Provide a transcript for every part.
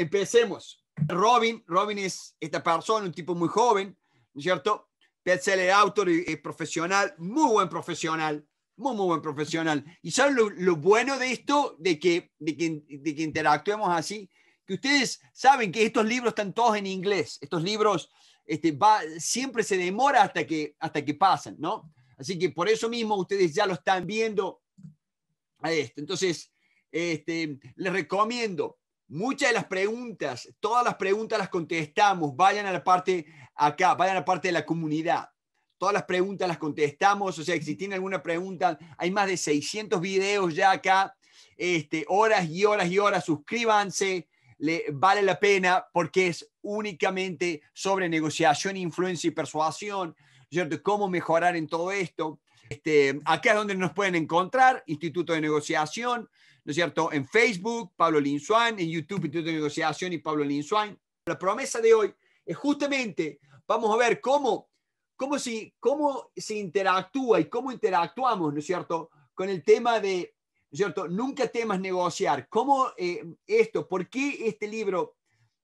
empecemos. Robin, Robin es esta persona, un tipo muy joven, ¿no es cierto? el autor y, profesional, muy buen profesional, muy, muy buen profesional. Y saben lo, bueno de esto, de que, de, que, de interactuemos así, que ustedes saben que estos libros están todos en inglés, estos libros este, siempre se demora hasta que, hasta que pasan, ¿no? Así que por eso mismo ustedes ya lo están viendo a esto. Entonces, este, les recomiendo Muchas de las preguntas, todas las preguntas las contestamos. Vayan a la parte acá, vayan a la parte de la comunidad. Todas las preguntas las contestamos. O sea, si tienen alguna pregunta, hay más de 600 videos ya acá. Este, horas y horas y horas. Suscríbanse. Le, vale la pena porque es únicamente sobre negociación, influencia y persuasión. ¿Cómo mejorar en todo esto? Este, acá es donde nos pueden encontrar, Instituto de Negociación, ¿no es cierto? En Facebook, Pablo Linsuán, en YouTube, Instituto de Negociación y Pablo Linsuán. La promesa de hoy es justamente, vamos a ver cómo, cómo, si cómo se interactúa y cómo interactuamos, ¿no es cierto?, con el tema de, ¿no es cierto?, nunca temas negociar. ¿Cómo eh, esto, por qué este libro,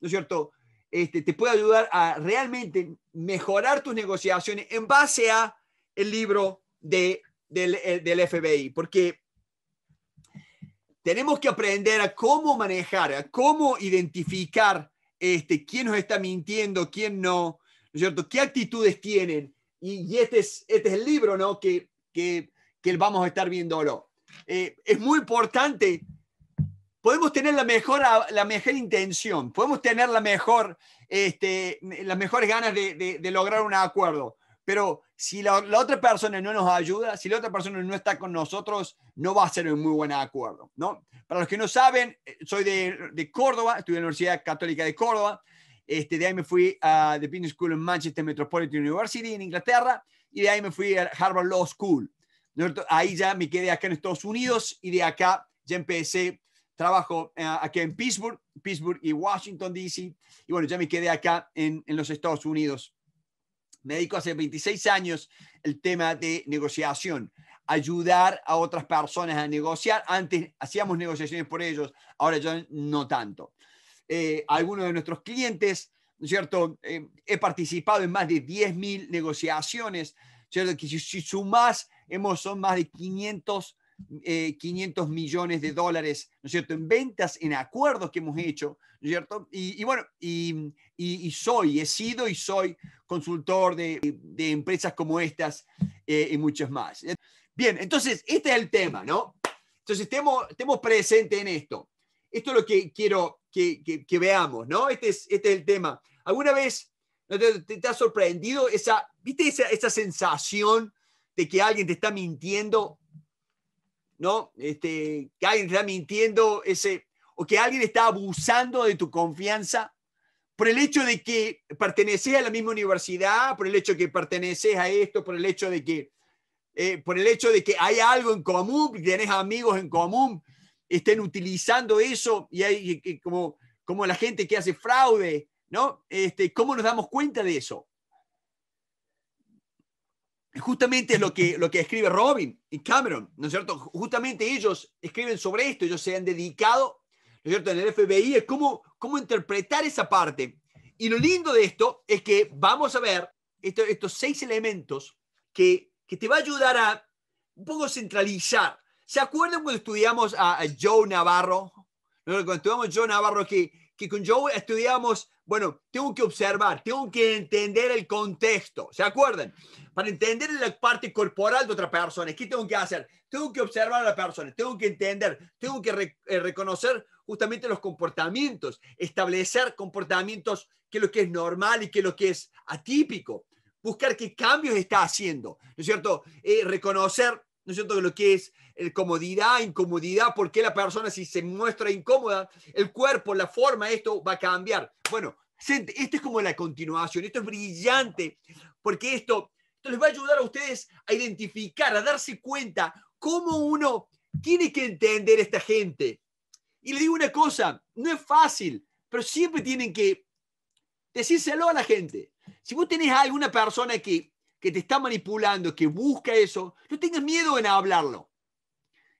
¿no es cierto?, este, te puede ayudar a realmente mejorar tus negociaciones en base a el libro de, del, eh, del FBI, porque tenemos que aprender a cómo manejar, a cómo identificar este, quién nos está mintiendo, quién no, cierto? ¿Qué actitudes tienen? Y, este, es, este es el libro, ¿no? Que, que, que vamos a estar viéndolo. Eh, es muy importante. Podemos tener la mejor, la mejor intención, podemos tener la mejor, este, las mejores ganas de, de lograr un acuerdo, pero si la, otra persona no nos ayuda, si la otra persona no está con nosotros, no va a ser un muy buen acuerdo, ¿no? Para los que no saben, eh, soy de, Córdoba, estudié en la Universidad Católica de Córdoba, este, de ahí me fui a The Business School en Manchester Metropolitan University en Inglaterra y de ahí me fui a Harvard Law School. Ahí ya me quedé acá en Estados Unidos y de acá ya empecé trabajo eh, aquí en Pittsburgh, Pittsburgh y Washington, D.C. Y bueno, ya me quedé acá en, en los Estados Unidos me dedico hace 26 años el tema de negociación, ayudar a otras personas a negociar. Antes hacíamos negociaciones por ellos, ahora yo no tanto. Eh, algunos de nuestros clientes, ¿no es cierto? Eh, he participado en más de 10.000 negociaciones, ¿cierto? Que si, sumas, hemos, son más de 500 500 eh, millones de dólares, ¿no es cierto?, en ventas, en acuerdos que hemos hecho, ¿no es cierto? y bueno, y, y, soy, he sido y soy consultor de, empresas como estas eh, y muchas más. Bien, entonces, este es el tema, ¿no? Entonces, estemos, presentes en esto. Esto es lo que quiero que, veamos, ¿no? Este es, este el tema. ¿Alguna vez te, ha sorprendido esa, viste esa, sensación de que alguien te está mintiendo ¿no? Este, que alguien está mintiendo, ese, o que alguien está abusando de tu confianza por el hecho de que perteneces a la misma universidad, por el hecho de que perteneces a esto, por el hecho de que, eh, por el hecho de que hay algo en común, tienes amigos en común, estén utilizando eso y hay como, como la gente que hace fraude, ¿no? Este, ¿Cómo nos damos cuenta de eso? Justamente es lo que, lo que escribe Robin y Cameron, ¿no es cierto? Justamente ellos escriben sobre esto, ellos se han dedicado ¿no cierto?, en el FBI, es cómo, cómo interpretar esa parte. Y lo lindo de esto es que vamos a ver estos seis elementos que, que, te va a ayudar a un poco centralizar. ¿Se acuerdan cuando estudiamos a, Joe Navarro? ¿No? Cuando estudiamos a Joe Navarro, que, que con Joe estudiamos, bueno, tengo que observar, tengo que entender el contexto. ¿Se acuerdan? Para entender la parte corporal de otra persona, ¿qué tengo que hacer? tengo que observar a la persona, tengo que entender, tengo que eh, reconocer justamente los comportamientos, establecer comportamientos, que lo que es normal y que lo que es atípico, buscar qué cambios está haciendo, ¿no es cierto? Eh, reconocer, ¿no es cierto?, lo que es eh, comodidad, incomodidad, por qué la persona si se muestra incómoda, el cuerpo, la forma, esto va a cambiar. Bueno, este es como la continuación, esto es brillante, porque esto, esto les va a ayudar a ustedes a identificar, a darse cuenta ¿Cómo uno tiene que entender a esta gente? Y le digo una cosa, no es fácil, pero siempre tienen que decírselo a la gente. Si vos tenés alguna persona que, que te está manipulando, que busca eso, no tengas miedo en hablarlo.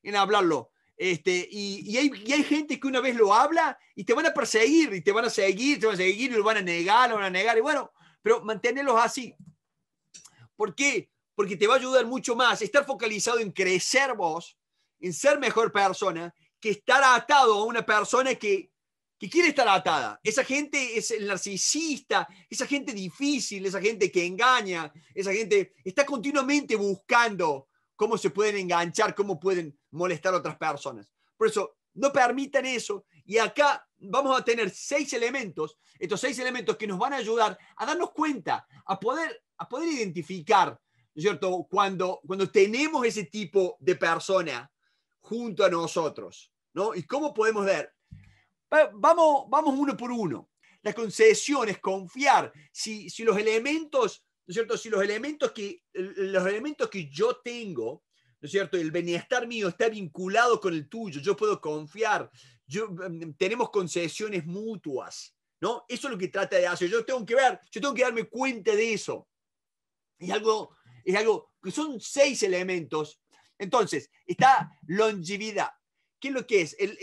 En hablarlo. Este, y, hay, y, hay, gente que una vez lo habla y te van a perseguir, y te van a seguir, te van a seguir, y lo van a negar, lo van a negar, y bueno, pero manténelos así. ¿Por qué? porque te va a ayudar mucho más estar focalizado en crecer vos, en ser mejor persona, que estar atado a una persona que, que quiere estar atada. Esa gente es el narcisista, esa gente difícil, esa gente que engaña, esa gente está continuamente buscando cómo se pueden enganchar, cómo pueden molestar a otras personas. Por eso, no permitan eso. Y acá vamos a tener seis elementos, estos seis elementos que nos van a ayudar a darnos cuenta, a poder, a poder identificar ¿no cierto? Cuando, cuando tenemos ese tipo de persona junto a nosotros, ¿no? ¿Y cómo podemos ver? Vamos, vamos uno por uno. La concesión es confiar. Si, los elementos, ¿no es cierto? Si los elementos que, los elementos que yo tengo, ¿no es cierto? El bienestar mío está vinculado con el tuyo, yo puedo confiar, yo, mm, tenemos concesiones mutuas, ¿no? Eso es lo que trata de hacer, yo tengo que ver, yo tengo que darme cuenta de eso. Y algo es algo que son seis elementos. Entonces, está longevidad. ¿Qué es lo que es? El,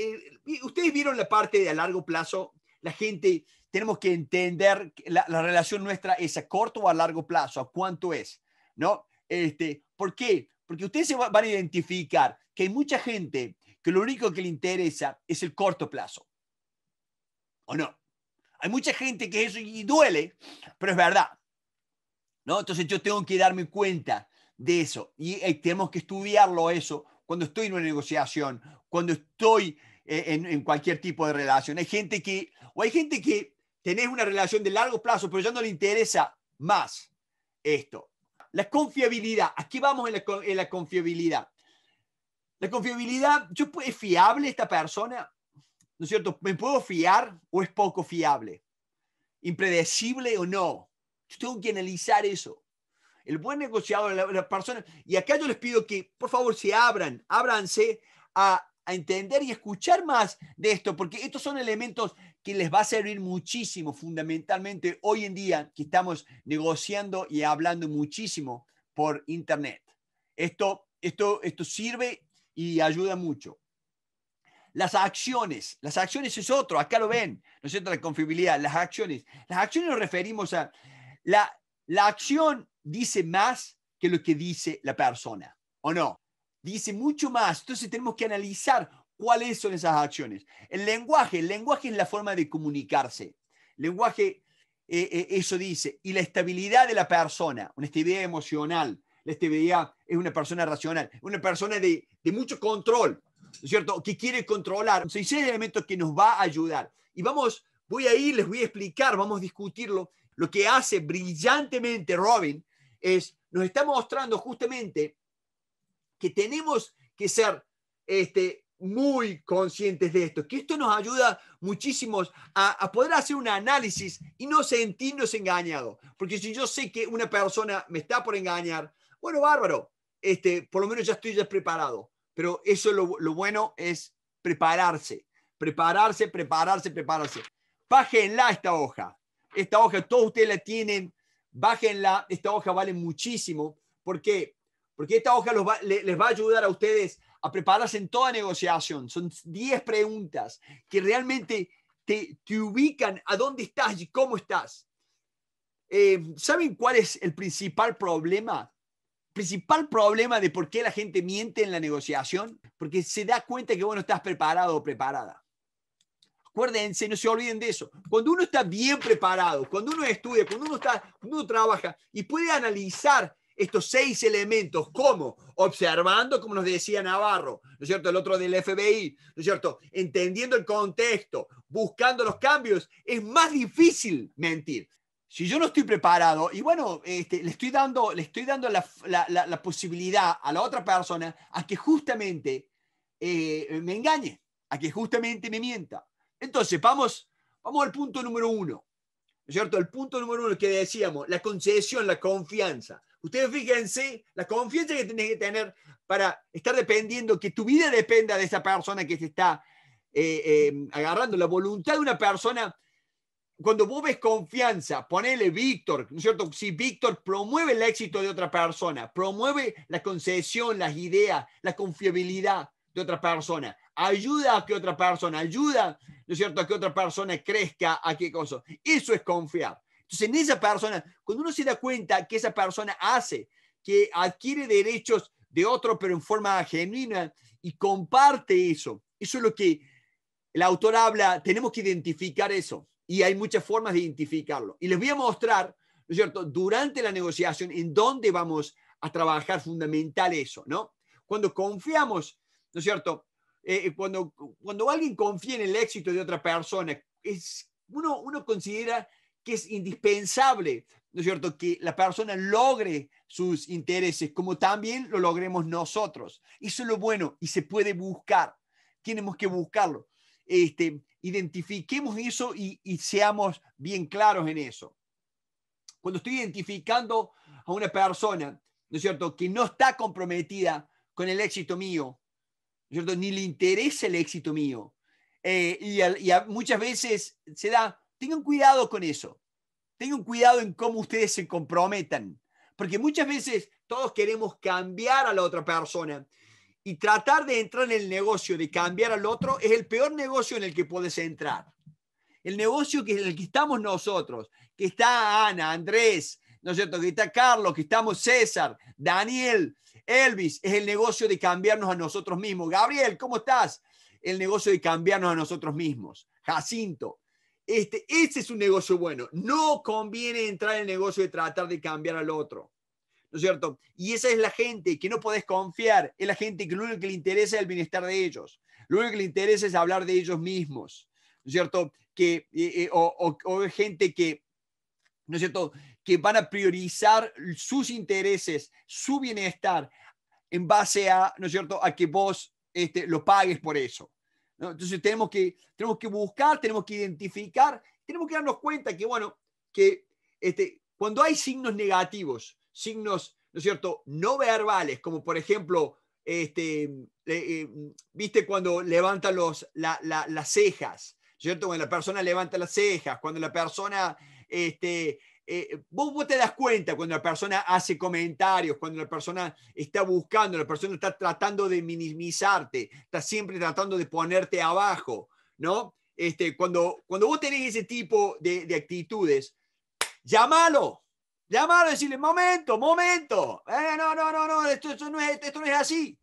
ustedes vieron la parte de a largo plazo, la gente, tenemos que entender que la, relación nuestra es a corto o a largo plazo, a cuánto es, ¿no? Este, ¿Por qué? Porque ustedes se van a identificar que hay mucha gente que lo único que le interesa es el corto plazo. ¿O no? Hay mucha gente que eso y duele, pero es verdad. Entonces yo tengo que darme cuenta de eso y eh, tenemos que estudiarlo eso cuando estoy en una negociación, cuando estoy eh, en, cualquier tipo de relación. Hay gente que, o hay gente que tenés una relación de largo plazo, pero ya no le interesa más esto. La confiabilidad, aquí vamos en la, confiabilidad. La confiabilidad, yo, ¿es fiable esta persona? ¿No es cierto? ¿Me puedo fiar o es poco fiable? ¿Impredecible o no? tengo que analizar eso. El buen negociador, las la personas, y acá yo les pido que por favor se abran, ábranse a, a entender y escuchar más de esto, porque estos son elementos que les va a servir muchísimo, fundamentalmente hoy en día que estamos negociando y hablando muchísimo por Internet. Esto, esto, esto sirve y ayuda mucho. Las acciones, las acciones es otro, acá lo ven, ¿no es cierto? La confiabilidad, las acciones. Las acciones nos referimos a la, acción dice más que lo que dice la persona, ¿o no? Dice mucho más. Entonces tenemos que analizar cuáles son esas acciones. El lenguaje, el lenguaje es la forma de comunicarse. El lenguaje, eh, eh, eso dice, y la estabilidad de la persona, una estabilidad emocional. La estabilidad es una persona racional, una persona de, mucho control, ¿no es cierto? Que quiere controlar. Ese es el elemento que nos va a ayudar. Y vamos, voy a ir, les voy a explicar, vamos a discutirlo lo que hace brillantemente Robin es, nos está mostrando justamente que tenemos que ser este, muy conscientes de esto, que esto nos ayuda muchísimo a, poder hacer un análisis y no sentirnos engañados. Porque si yo sé que una persona me está por engañar, bueno, bárbaro, este, por lo menos ya estoy ya preparado. Pero eso lo, bueno es prepararse, prepararse, prepararse, prepararse. Pájenla esta hoja. Esta hoja, todos ustedes la tienen, bájenla, esta hoja vale muchísimo. ¿Por qué? Porque esta hoja les va a ayudar a ustedes a prepararse en toda negociación. Son 10 preguntas que realmente te, te, ubican a dónde estás y cómo estás. Eh, ¿Saben cuál es el principal problema? Principal problema de por qué la gente miente en la negociación, porque se da cuenta que vos no estás preparado o preparada. Acuérdense, no se olviden de eso. Cuando uno está bien preparado, cuando uno estudia, cuando uno, está, uno trabaja y puede analizar estos seis elementos, ¿cómo? Observando, como nos decía Navarro, ¿no es cierto? El otro del FBI, ¿no es cierto? Entendiendo el contexto, buscando los cambios, es más difícil mentir. Si yo no estoy preparado, y bueno, este, le estoy dando, le estoy dando la, la, posibilidad a la otra persona a que justamente eh, me engañe, a que justamente me mienta. Entonces, vamos, vamos al punto número uno. ¿No es cierto? El punto número uno que decíamos, la concesión, la confianza. Ustedes fíjense la confianza que tienes que tener para estar dependiendo, que tu vida dependa de esa persona que se está eh, em, agarrando, la voluntad de una persona. Cuando vos ves confianza, ponele Víctor, ¿no es cierto? Si Víctor promueve el éxito de otra persona, promueve la concesión, las ideas, la confiabilidad de otra persona, ayuda a que otra persona, ayuda, ¿no es cierto?, a que otra persona crezca, a qué cosa. Eso es confiar. Entonces, en esa persona, cuando uno se da cuenta que esa persona hace, que adquiere derechos de otro, pero en forma genuina, y comparte eso, eso es lo que el autor habla, tenemos que identificar eso. Y hay muchas formas de identificarlo. Y les voy a mostrar, ¿no es cierto?, durante la negociación en dónde vamos a trabajar fundamental eso, ¿no? Cuando confiamos, ¿no es cierto?, eh, eh, cuando, cuando alguien confía en el éxito de otra persona, es, uno, uno considera que es indispensable, ¿no es cierto?, que la persona logre sus intereses, como también lo logremos nosotros. Eso es lo bueno y se puede buscar. Tenemos que buscarlo. Este, identifiquemos eso y, y seamos bien claros en eso. Cuando estoy identificando a una persona, ¿no es cierto?, que no está comprometida con el éxito mío, ni le interesa el éxito mío. Eh, y, muchas veces se da, tengan cuidado con eso, tengan cuidado en cómo ustedes se comprometan, porque muchas veces todos queremos cambiar a la otra persona y tratar de entrar en el negocio de cambiar al otro es el peor negocio en el que puedes entrar. El negocio que, en el que estamos nosotros, que está Ana, Andrés, ¿no es cierto? Que está Carlos, que estamos César, Daniel, Elvis, es el negocio de cambiarnos a nosotros mismos. Gabriel, ¿cómo estás? El negocio de cambiarnos a nosotros mismos. Jacinto, este, este, es un negocio bueno. No conviene entrar en el negocio de tratar de cambiar al otro. ¿No es cierto? Y esa es la gente que no podés confiar. Es la gente que lo único que le interesa es el bienestar de ellos. Lo único que le interesa es hablar de ellos mismos. ¿No es cierto? Que, eh, eh, o, o, gente que, ¿no es cierto? que van a priorizar sus intereses, su bienestar, en base a, ¿no es cierto?, a que vos este, lo pagues por eso. Entonces tenemos que, tenemos que buscar, tenemos que identificar, tenemos que darnos cuenta que, bueno, que este, cuando hay signos negativos, signos, ¿no es cierto?, no verbales, como por ejemplo, este, eh, eh, viste cuando levanta los, la, las cejas, ¿cierto? Cuando la persona levanta las cejas, cuando la persona este, eh, vos, te das cuenta cuando la persona hace comentarios, cuando la persona está buscando, la persona está tratando de minimizarte, está siempre tratando de ponerte abajo, ¿no? Este, cuando, cuando vos tenés ese tipo de, de actitudes, llámalo, llámalo y decirle, momento, momento, eh, no, no, no, no, esto, no es, esto no es así.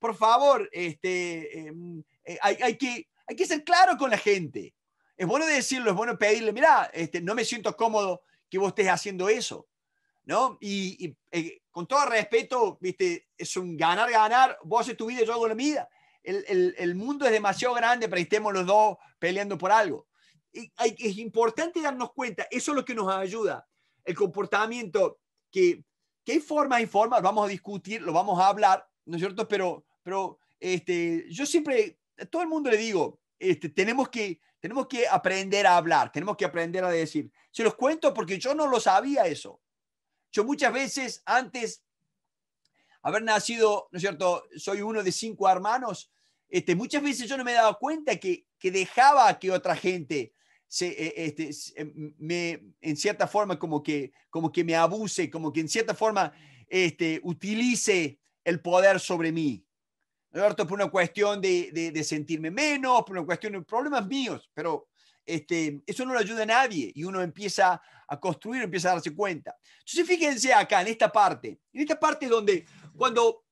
Por favor, este, em, eh, hay, hay, que, hay que ser claro con la gente. Es bueno decirlo, es bueno pedirle, mira, este, no me siento cómodo que vos estés haciendo eso, ¿no? Y, eh, con todo respeto, viste, es un ganar, ganar, vos haces tu vida y yo hago la mía. El, el, mundo es demasiado grande para que estemos los dos peleando por algo. Y hay, es importante darnos cuenta, eso es lo que nos ayuda, el comportamiento, que, que hay formas y formas, vamos a discutir, lo vamos a hablar, ¿no es cierto? Pero, pero este, yo siempre, a todo el mundo le digo, este, tenemos que tenemos que aprender a hablar, tenemos que aprender a decir. Se los cuento porque yo no lo sabía eso. Yo muchas veces antes, haber nacido, ¿no es cierto? Soy uno de cinco hermanos. Este, muchas veces yo no me he dado cuenta que, que dejaba que otra gente se, eh, este, em, me, en cierta forma como que, como que me abuse, como que en cierta forma este, utilice el poder sobre mí. Alberto, por una cuestión de, de, sentirme menos, por una cuestión de problemas míos, pero este, eso no le ayuda a nadie y uno empieza a construir, empieza a darse cuenta. Entonces, fíjense acá, en esta parte, en esta parte donde cuando,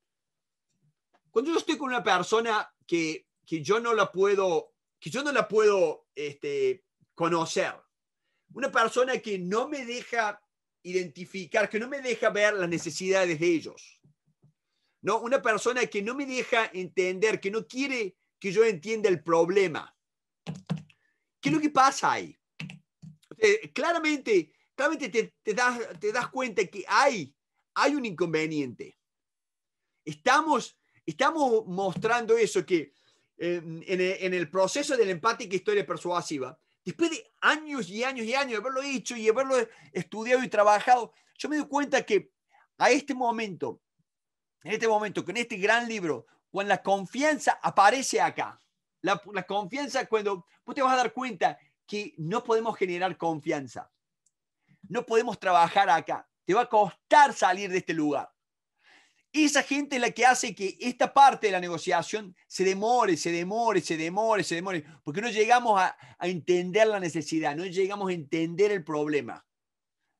cuando yo estoy con una persona que, que yo no la puedo, que yo no la puedo este, conocer, una persona que no me deja identificar, que no me deja ver las necesidades de ellos, ¿no? Una persona que no me deja entender, que no quiere que yo entienda el problema. ¿Qué es lo que pasa ahí? claramente, claramente te, das, cuenta que hay, hay un inconveniente. Estamos, estamos mostrando eso, que eh, en, el, proceso de la empática historia persuasiva, después de años y años y años de haberlo hecho y haberlo estudiado y trabajado, yo me doy cuenta que a este momento en este momento, con este gran libro, cuando la confianza aparece acá, la, confianza cuando vos te vas a dar cuenta que no podemos generar confianza, no podemos trabajar acá, te va a costar salir de este lugar. Esa gente es la que hace que esta parte de la negociación se demore, se demore, se demore, se demore, porque no llegamos a, a entender la necesidad, no llegamos a entender el problema.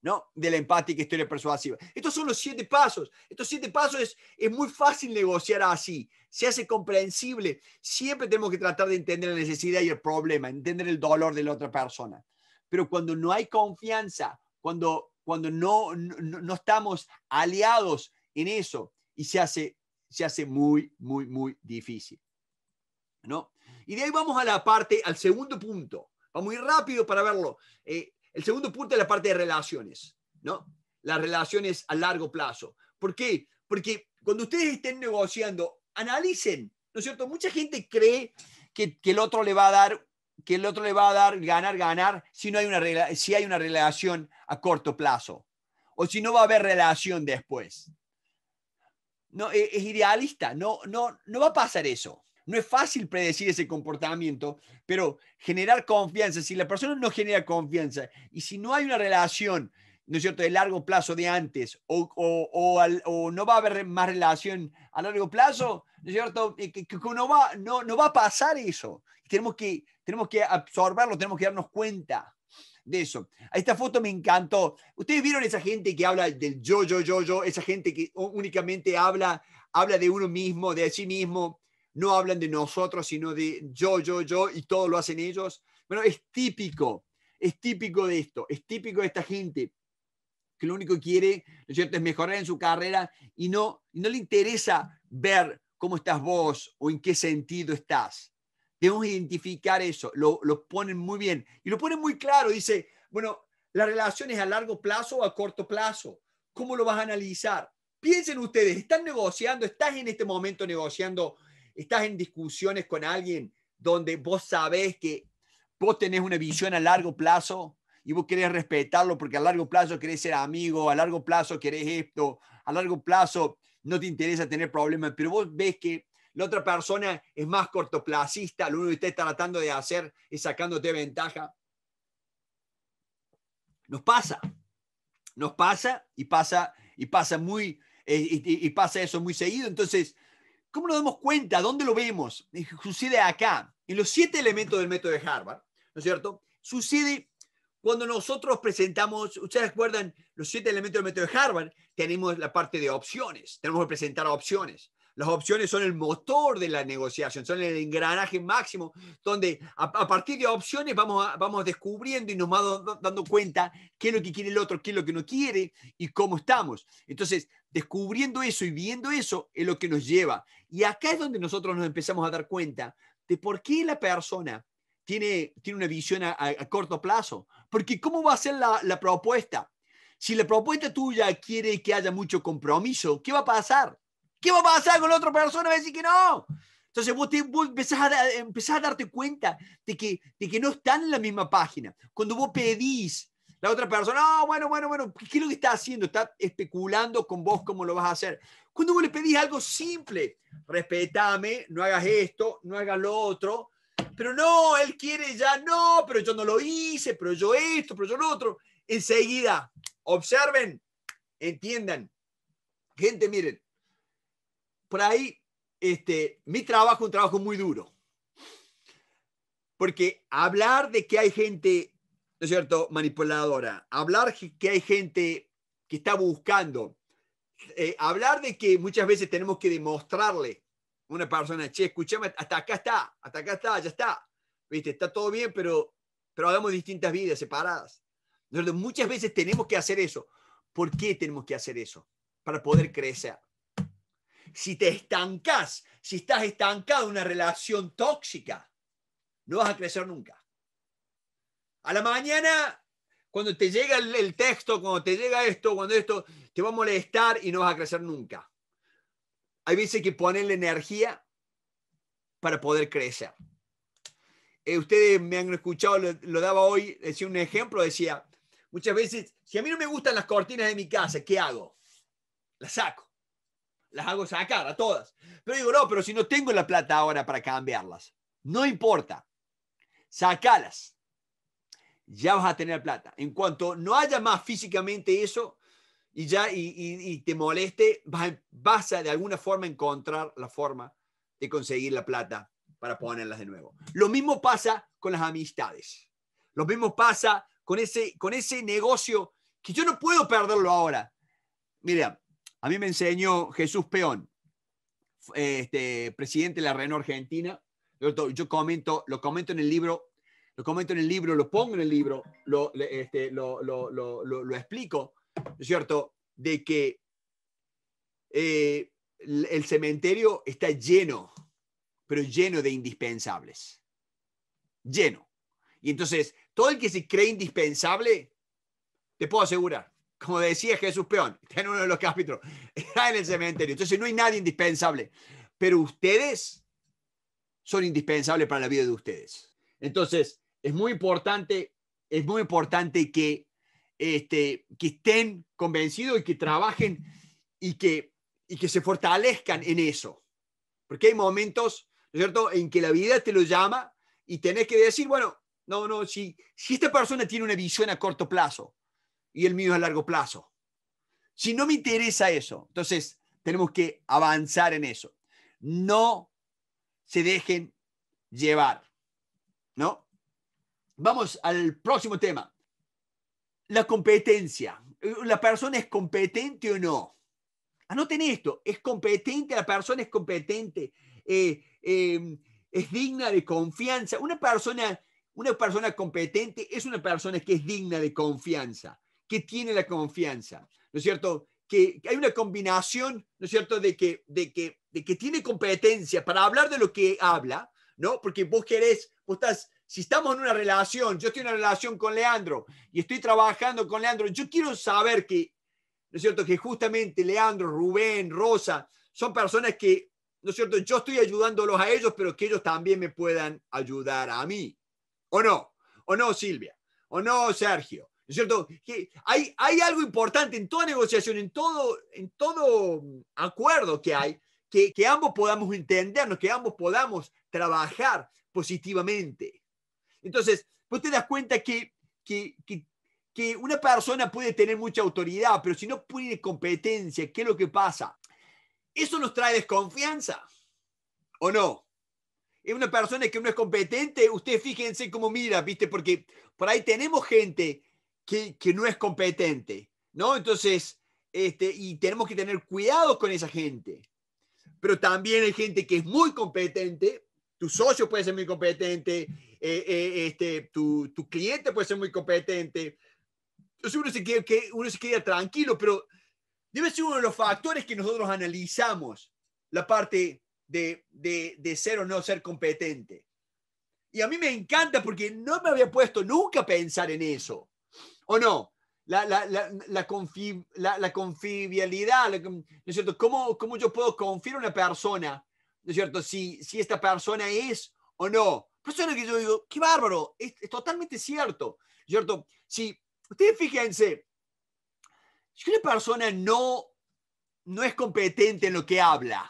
¿no? De la empática historia persuasiva. Estos son los siete pasos. Estos siete pasos es, muy fácil negociar así. Se hace comprensible. Siempre tenemos que tratar de entender la necesidad y el problema, entender el dolor de la otra persona. Pero cuando no hay confianza, cuando, cuando no, no, estamos aliados en eso, y se hace, se hace muy, muy, muy difícil. ¿No? Y de ahí vamos a la parte, al segundo punto. Vamos muy rápido para verlo. Eh, el segundo punto es la parte de relaciones, ¿no? Las relaciones a largo plazo. ¿Por qué? Porque cuando ustedes estén negociando, analicen, ¿no es cierto? Mucha gente cree que, el otro le va a dar que el otro le va a dar ganar, ganar, si, no hay una, si hay una relación a corto plazo o si no va a haber relación después. No, e, es, idealista, no, no, no va a pasar eso. No es fácil predecir ese comportamiento, pero generar confianza, si la persona no genera confianza y si no hay una relación, ¿no es cierto?, de largo plazo de antes o, o, no va a haber más relación a largo plazo, ¿no es cierto?, que, no, va, no, va a pasar eso. Tenemos que, tenemos que absorberlo, tenemos que darnos cuenta de eso. esta foto me encantó. ¿Ustedes vieron esa gente que habla del yo, yo, yo, yo? Esa gente que únicamente habla, habla de uno mismo, de sí mismo no hablan de nosotros, sino de yo, yo, yo, y todo lo hacen ellos. Bueno, es típico, es típico de esto, es típico de esta gente que lo único que quiere, ¿no es cierto?, es mejorar en su carrera y no, no le interesa ver cómo estás vos o en qué sentido estás. Debemos identificar eso, lo, lo ponen muy bien y lo ponen muy claro, dice, bueno, la relación es a largo plazo o a corto plazo, ¿cómo lo vas a analizar? Piensen ustedes, están negociando, estás en este momento negociando estás en discusiones con alguien donde vos sabés que vos tenés una visión a largo plazo y vos querés respetarlo porque a largo plazo querés ser amigo, a largo plazo querés esto, a largo plazo no te interesa tener problemas, pero vos ves que la otra persona es más cortoplacista, lo único que está tratando de hacer es sacándote ventaja. Nos pasa, nos pasa y pasa y pasa muy eh, y pasa eso muy seguido, entonces ¿Cómo nos damos cuenta? ¿Dónde lo vemos? Sucede acá, en los siete elementos del método de Harvard, ¿no es cierto? Sucede cuando nosotros presentamos, ustedes recuerdan los siete elementos del método de Harvard, tenemos la parte de opciones, tenemos que presentar opciones. Las opciones son el motor de la negociación, son el engranaje máximo, donde a, partir de opciones vamos, vamos descubriendo y nos vamos dando cuenta qué es lo que quiere el otro, qué es lo que no quiere y cómo estamos. Entonces, descubriendo eso y viendo eso es lo que nos lleva. Y acá es donde nosotros nos empezamos a dar cuenta de por qué la persona tiene, tiene una visión a, corto plazo. Porque ¿cómo va a ser la propuesta? Si la propuesta tuya quiere que haya mucho compromiso, ¿qué va a pasar? ¿Qué va a pasar con la otra persona? Va a decir que no. Entonces vos, empezás, a, empezás, a, darte cuenta de que, de que no están en la misma página. Cuando vos pedís la otra persona, ah, bueno, bueno, bueno, ¿qué es lo que está haciendo? Está especulando con vos cómo lo vas a hacer. Cuando vos le pedís algo simple, respetame, no hagas esto, no hagas lo otro, pero no, él quiere ya, no, pero yo no lo hice, pero yo esto, pero yo lo otro. Enseguida, observen, entiendan. Gente, miren, por ahí, este, mi trabajo es un trabajo muy duro. Porque hablar de que hay gente, ¿no es cierto?, manipuladora, hablar que hay gente que está buscando, eh, hablar de que muchas veces tenemos que demostrarle a una persona, che, escúchame, hasta acá está, hasta acá está, ya está, ¿viste? Está todo bien, pero, pero hagamos distintas vidas separadas. Muchas veces tenemos que hacer eso. ¿Por qué tenemos que hacer eso? Para poder crecer si te estancas, si estás estancado en una relación tóxica, no vas a crecer nunca. A la mañana, cuando te llega el, texto, cuando te llega esto, cuando esto, te va a molestar y no vas a crecer nunca. Hay veces que ponen la energía para poder crecer. Eh, ustedes me han escuchado, lo, daba hoy, decía un ejemplo, decía, muchas veces, si a mí no me gustan las cortinas de mi casa, ¿qué hago? Las saco las hago sacar a todas. Pero digo, no, pero si no tengo la plata ahora para cambiarlas, no importa, sacalas. Ya vas a tener plata. En cuanto no haya más físicamente eso y ya y, te moleste, vas, vas a de alguna forma encontrar la forma de conseguir la plata para ponerlas de nuevo. Lo mismo pasa con las amistades. Lo mismo pasa con ese, con ese negocio que yo no puedo perderlo ahora. Mira, a mí me enseñó Jesús Peón, este, presidente de la Renault Argentina. Yo, comento, lo comento en el libro, lo comento en el libro, lo pongo en el libro, lo, este, explico, es cierto? De que eh, el cementerio está lleno, pero lleno de indispensables. Lleno. Y entonces, todo el que se cree indispensable, te puedo asegurar, como decía Jesús Peón, está en uno de los capítulos, está en el cementerio. Entonces no hay nadie indispensable, pero ustedes son indispensables para la vida de ustedes. Entonces es muy importante, es muy importante que, este, que estén convencidos y que trabajen y que, y que se fortalezcan en eso. Porque hay momentos, cierto?, en que la vida te lo llama y tenés que decir, bueno, no, no, si, si esta persona tiene una visión a corto plazo, y el mío es a largo plazo. Si no me interesa eso, entonces tenemos que avanzar en eso. No se dejen llevar, ¿no? Vamos al próximo tema. La competencia. ¿La persona es competente o no? Anoten ah, esto. ¿Es competente? ¿La persona es competente? Eh, em, ¿Es digna de confianza? Una persona, una persona competente es una persona que es digna de confianza que tiene la confianza, ¿no es cierto? Que hay una combinación, ¿no es cierto?, de que, de que, de que tiene competencia para hablar de lo que habla, ¿no? Porque vos querés, vos estás, si estamos en una relación, yo estoy en una relación con Leandro y estoy trabajando con Leandro, yo quiero saber que, ¿no es cierto?, que justamente Leandro, Rubén, Rosa, son personas que, ¿no es cierto?, yo estoy ayudándolos a ellos, pero que ellos también me puedan ayudar a mí, ¿o no? ¿O no, Silvia? ¿O no, Sergio? es cierto? Que hay, hay algo importante en toda negociación, en todo, en todo mm, acuerdo que hay, que, que ambos podamos entendernos, que ambos podamos trabajar positivamente. Entonces, vos te das cuenta que, que, que, que una persona puede tener mucha autoridad, pero si no tiene competencia, ¿qué es lo que pasa? Eso nos trae desconfianza, ¿o no? Es una persona que no es competente, Ustedes fíjense cómo mira, ¿viste? Porque por ahí tenemos gente que, no es competente, ¿no? Entonces, este, y tenemos que tener cuidado con esa gente. Pero también hay gente que es muy competente, tu socio puede ser muy competente, eh, eh, este, tu, cliente puede ser muy competente. Entonces uno se, queda, que uno se queda tranquilo, pero debe ser uno de los factores que nosotros analizamos, la parte de, de ser o no ser competente. Y a mí me encanta porque no me había puesto nunca a pensar en eso. ¿O no? La, la, la, ¿no es cierto? ¿Cómo, yo puedo confiar en una persona, ¿no es cierto? Si, si esta persona es o no. Persona que yo digo, qué bárbaro, es, totalmente cierto, ¿no es ¿cierto? Si ustedes fíjense, si una persona no, no es competente en lo que habla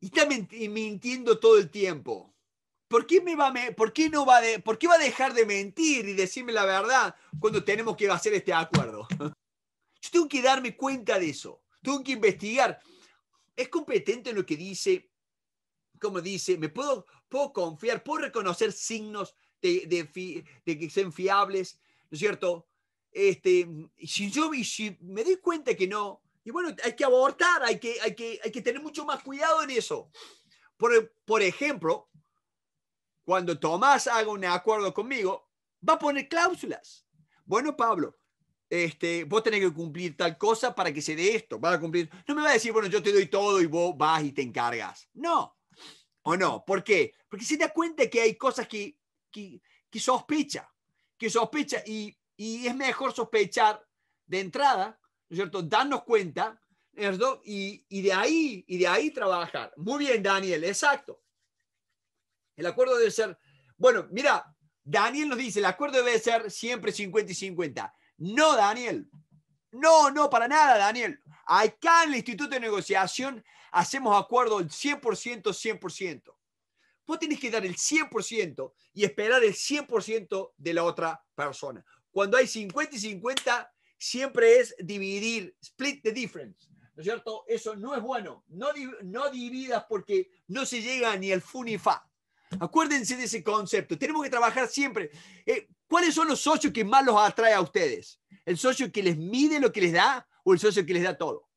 y está mintiendo todo el tiempo, ¿por qué, me va, me, ¿por qué no va, de, ¿por qué va a dejar de mentir y decirme la verdad cuando tenemos que hacer este acuerdo? Yo tengo que darme cuenta de eso, tengo que investigar. ¿Es competente en lo que dice? ¿Cómo dice, ¿me puedo, puedo confiar? ¿Puedo reconocer signos de, que sean fiables? ¿No es cierto? Este, si yo me doy cuenta que no, y bueno, hay que abortar, hay que, hay que, hay que tener mucho más cuidado en eso. Por, por ejemplo, cuando Tomás haga un acuerdo conmigo, va a poner cláusulas. Bueno, Pablo, este, vos tenés que cumplir tal cosa para que se dé esto, va a cumplir. No me va a decir, bueno, yo te doy todo y vos vas y te encargas. No. ¿O no? ¿Por qué? Porque se da cuenta que hay cosas que, que, sospecha, que sospecha y, y, es mejor sospechar de entrada, ¿no es cierto? Darnos cuenta, ¿no es cierto? Y, y, de ahí, y de ahí trabajar. Muy bien, Daniel, exacto. El acuerdo debe ser, bueno, mira, Daniel nos dice, el acuerdo debe ser siempre 50 y 50. No, Daniel. No, no, para nada, Daniel. Acá en el Instituto de Negociación hacemos acuerdo el 100%, 100%. Vos tenés que dar el 100% y esperar el 100% de la otra persona. Cuando hay 50 y 50, siempre es dividir, split the difference. ¿No es cierto? Eso no es bueno. No, no dividas porque no se llega ni al fun ni fa. Acuérdense de ese concepto. Tenemos que trabajar siempre. Eh, ¿Cuáles son los socios que más los atrae a ustedes? ¿El socio que les mide lo que les da o el socio que les da todo?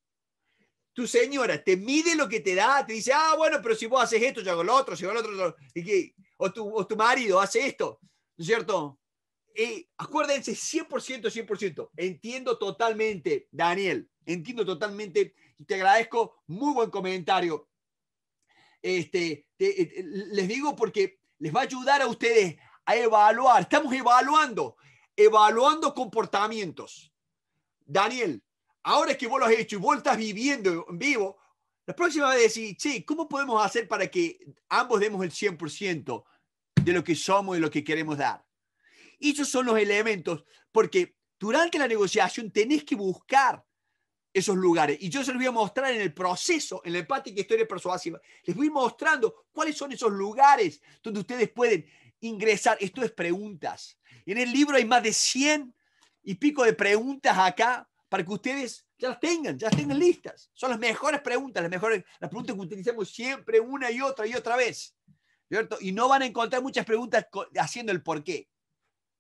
Tu señora te mide lo que te da, te dice, ah, bueno, pero si vos haces esto, yo hago lo otro, si hago lo otro, y o, tu, o tu marido hace esto, ¿no es cierto? Eh, acuérdense, 100%, 100%. Entiendo totalmente, Daniel, entiendo totalmente. Te agradezco, muy buen comentario. Este, eh, eh, les digo porque les va a ayudar a ustedes a evaluar. Estamos evaluando, evaluando comportamientos. Daniel, ahora que vos lo has hecho y vos estás viviendo en vivo, la próxima vez decir, sí, ¿cómo podemos hacer para que ambos demos el 100% de lo que somos y lo que queremos dar? Y esos son los elementos, porque durante la negociación tenés que buscar esos lugares. Y yo se los voy a mostrar en el proceso, en la empática historia persuasiva. Les voy mostrando cuáles son esos lugares donde ustedes pueden ingresar. Esto es preguntas. En el libro hay más de 100 y pico de preguntas acá para que ustedes ya las tengan, ya las tengan listas. Son las mejores preguntas, las mejores, las preguntas que utilizamos siempre una y otra y otra vez. ¿cierto? Y no van a encontrar muchas preguntas haciendo el por qué.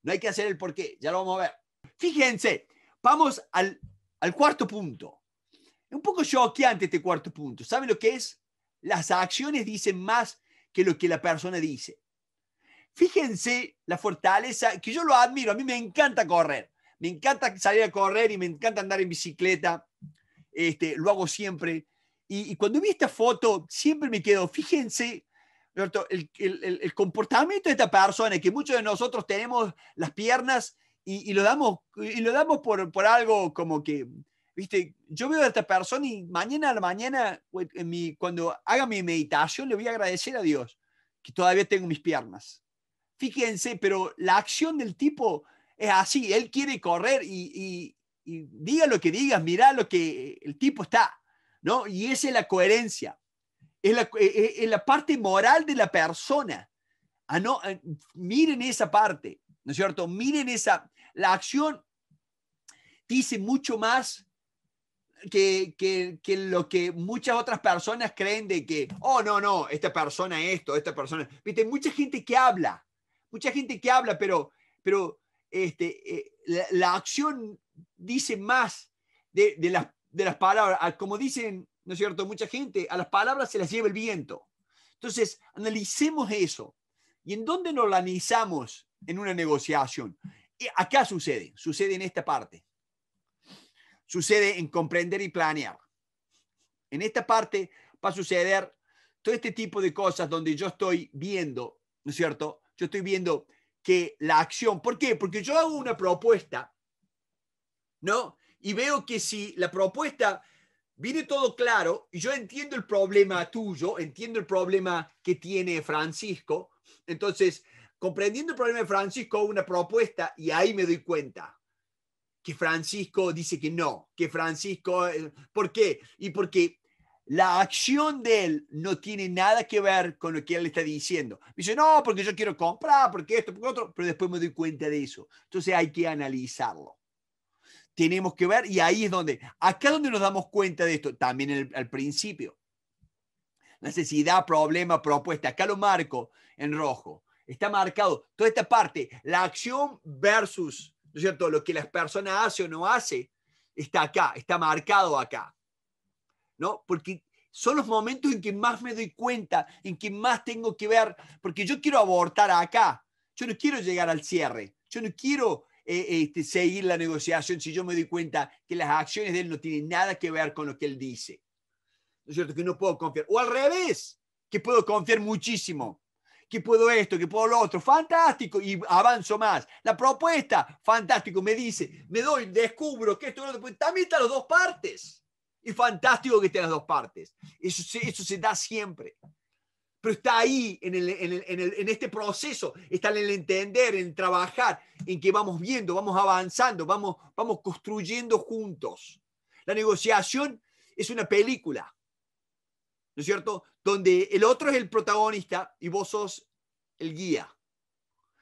No hay que hacer el por qué, ya lo vamos a ver. Fíjense, vamos al al cuarto punto. Es un poco choqueante este cuarto punto. ¿saben lo que es? Las acciones dicen más que lo que la persona dice. Fíjense la fortaleza, que yo lo admiro, a mí me encanta correr, me encanta salir a correr y me encanta andar en bicicleta, este, lo hago siempre. Y, cuando vi esta foto, siempre me quedo, fíjense el, el, el, comportamiento de esta persona, que muchos de nosotros tenemos las piernas y, lo damos, y lo damos por, por algo como que, viste, yo veo a esta persona y mañana a la mañana, cuando haga mi meditación, le voy a agradecer a Dios que todavía tengo mis piernas. Fíjense, pero la acción del tipo es así, él quiere correr y, diga lo que digas, mira lo que el tipo está, ¿no? Y esa es la coherencia, es la, e, e, la parte moral de la persona. Ah, no, ah, miren esa parte. ¿no es cierto? Miren esa, la acción dice mucho más que, lo que muchas otras personas creen de que, oh, no, no, esta persona esto, esta persona. Viste, mucha gente que habla, mucha gente que habla, pero, pero este, eh, la, acción dice más de, las, de las palabras. Como dicen, ¿no es cierto?, mucha gente, a las palabras se las lleva el viento. Entonces, analicemos eso. ¿Y en dónde nos organizamos en una negociación. ¿Y acá sucede, sucede en esta parte. Sucede en comprender y planear. En esta parte va a suceder todo este tipo de cosas donde yo estoy viendo, ¿no es cierto? Yo estoy viendo que la acción, ¿por qué? Porque yo hago una propuesta, ¿no? Y veo que si la propuesta viene todo claro y yo entiendo el problema tuyo, entiendo el problema que tiene Francisco, entonces comprendiendo el problema de Francisco, una propuesta y ahí me doy cuenta que Francisco dice que no, que Francisco, eh, ¿por qué? Y porque la acción de él no tiene nada que ver con lo que él está diciendo. dice, no, porque yo quiero comprar, porque esto, porque otro, pero después me doy cuenta de eso. Entonces hay que analizarlo. Tenemos que ver, y ahí es donde, acá es donde nos damos cuenta de esto, también al principio. Necesidad, problema, propuesta, acá lo marco en rojo está marcado toda esta parte, la acción versus, ¿no es cierto?, lo que las personas hace o no hace, está acá, está marcado acá. ¿No? Porque son los momentos en que más me doy cuenta, en que más tengo que ver, porque yo quiero abortar acá, yo no quiero llegar al cierre, yo no quiero eh, este, seguir la negociación si yo me doy cuenta que las acciones de él no tienen nada que ver con lo que él dice. ¿No es cierto? Que no puedo confiar. O al revés, que puedo confiar muchísimo que puedo esto, que puedo lo otro, fantástico, y avanzo más. La propuesta, fantástico, me dice, me doy, descubro que esto, lo otro, también están las dos partes. Y fantástico que estén las dos partes. Eso se, eso se da siempre. Pero está ahí, en, el, en, el, en, el, en este proceso, está en el entender, en trabajar, en que vamos viendo, vamos avanzando, vamos, vamos construyendo juntos. La negociación es una película ¿no es cierto? Donde el otro es el protagonista y vos sos el guía,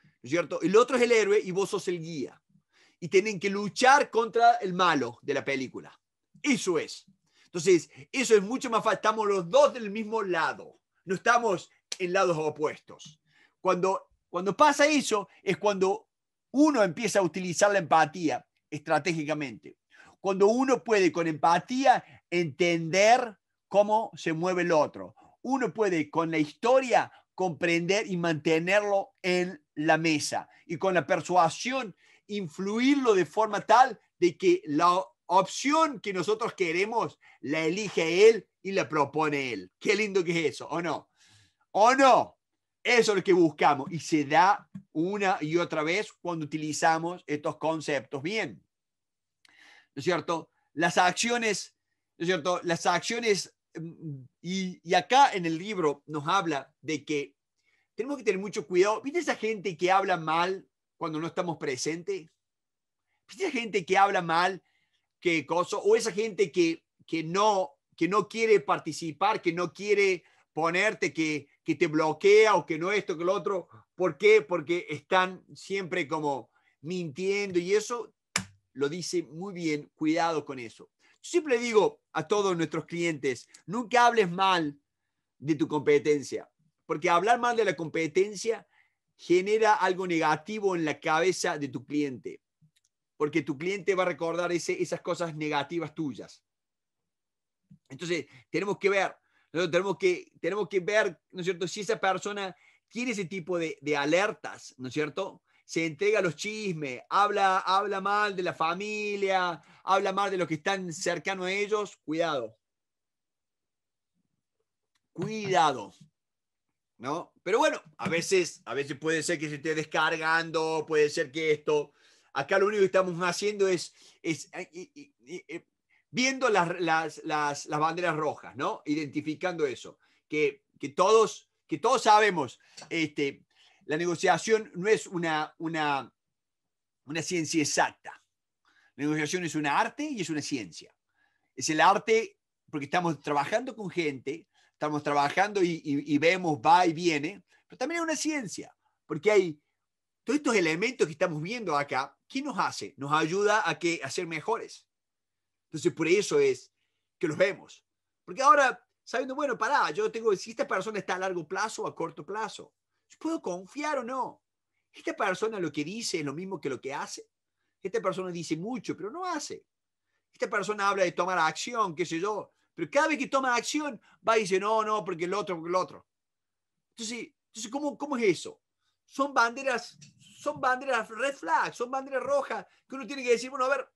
¿no es cierto? El otro es el héroe y vos sos el guía. Y tienen que luchar contra el malo de la película. Eso es. Entonces, eso es mucho más fácil. Estamos los dos del mismo lado. No estamos en lados opuestos. Cuando, cuando pasa eso es cuando uno empieza a utilizar la empatía estratégicamente. Cuando uno puede con empatía entender cómo se mueve el otro. Uno puede con la historia comprender y mantenerlo en la mesa y con la persuasión influirlo de forma tal de que la opción que nosotros queremos la elige él y la propone él. Qué lindo que es eso, ¿o no? ¿O no? Eso es lo que buscamos y se da una y otra vez cuando utilizamos estos conceptos bien. ¿No es cierto? Las acciones, ¿no es cierto? Las acciones Mm, y, acá en el libro nos habla de que tenemos que tener mucho cuidado. ¿Viste esa gente que habla mal cuando no estamos presentes? ¿Viste esa gente que habla mal, que cosa? ¿O esa gente que, que, no, que no quiere participar, que no quiere ponerte, que, que te bloquea o que no esto, que lo otro? ¿Por qué? Porque están siempre como mintiendo y eso lo dice muy bien. Cuidado con eso siempre digo a todos nuestros clientes, nunca hables mal de tu competencia, porque hablar mal de la competencia genera algo negativo en la cabeza de tu cliente, porque tu cliente va a recordar esas cosas negativas tuyas. Entonces, tenemos que ver, tenemos, que, tenemos que ver, ¿no es cierto?, si esa persona quiere ese tipo de, de alertas, ¿no es cierto? se entrega los chismes, habla, habla mal de la familia, habla mal de los que están cercanos a ellos, cuidado. Cuidado. ¿No? Pero bueno, a veces, a veces puede ser que se esté descargando, puede ser que esto. Acá lo único que estamos haciendo es, es eh, eh, eh, viendo las, las, las, las, banderas rojas, ¿no? Identificando eso. Que, que todos, que todos sabemos, este, la negociación no es una, una, una ciencia exacta. La negociación es un arte y es una ciencia. Es el arte porque estamos trabajando con gente, estamos trabajando y, vemos va y viene, pero también es una ciencia, porque hay todos estos elementos que estamos viendo acá, ¿qué nos hace? Nos ayuda a, que, a ser mejores. Entonces, por eso es que los vemos. Porque ahora, sabiendo, bueno, pará, yo tengo, si esta persona está a largo plazo o a corto plazo, puedo confiar o no? Esta persona lo que dice es lo mismo que lo que hace. Esta persona dice mucho, pero no hace. Esta persona habla de tomar acción, qué sé yo, pero cada vez que toma acción va y dice, no, no, porque el otro, porque el otro. Entonces, ¿cómo, es eso? Son banderas, son banderas red flags, son banderas rojas que uno tiene que decir, bueno, a ver,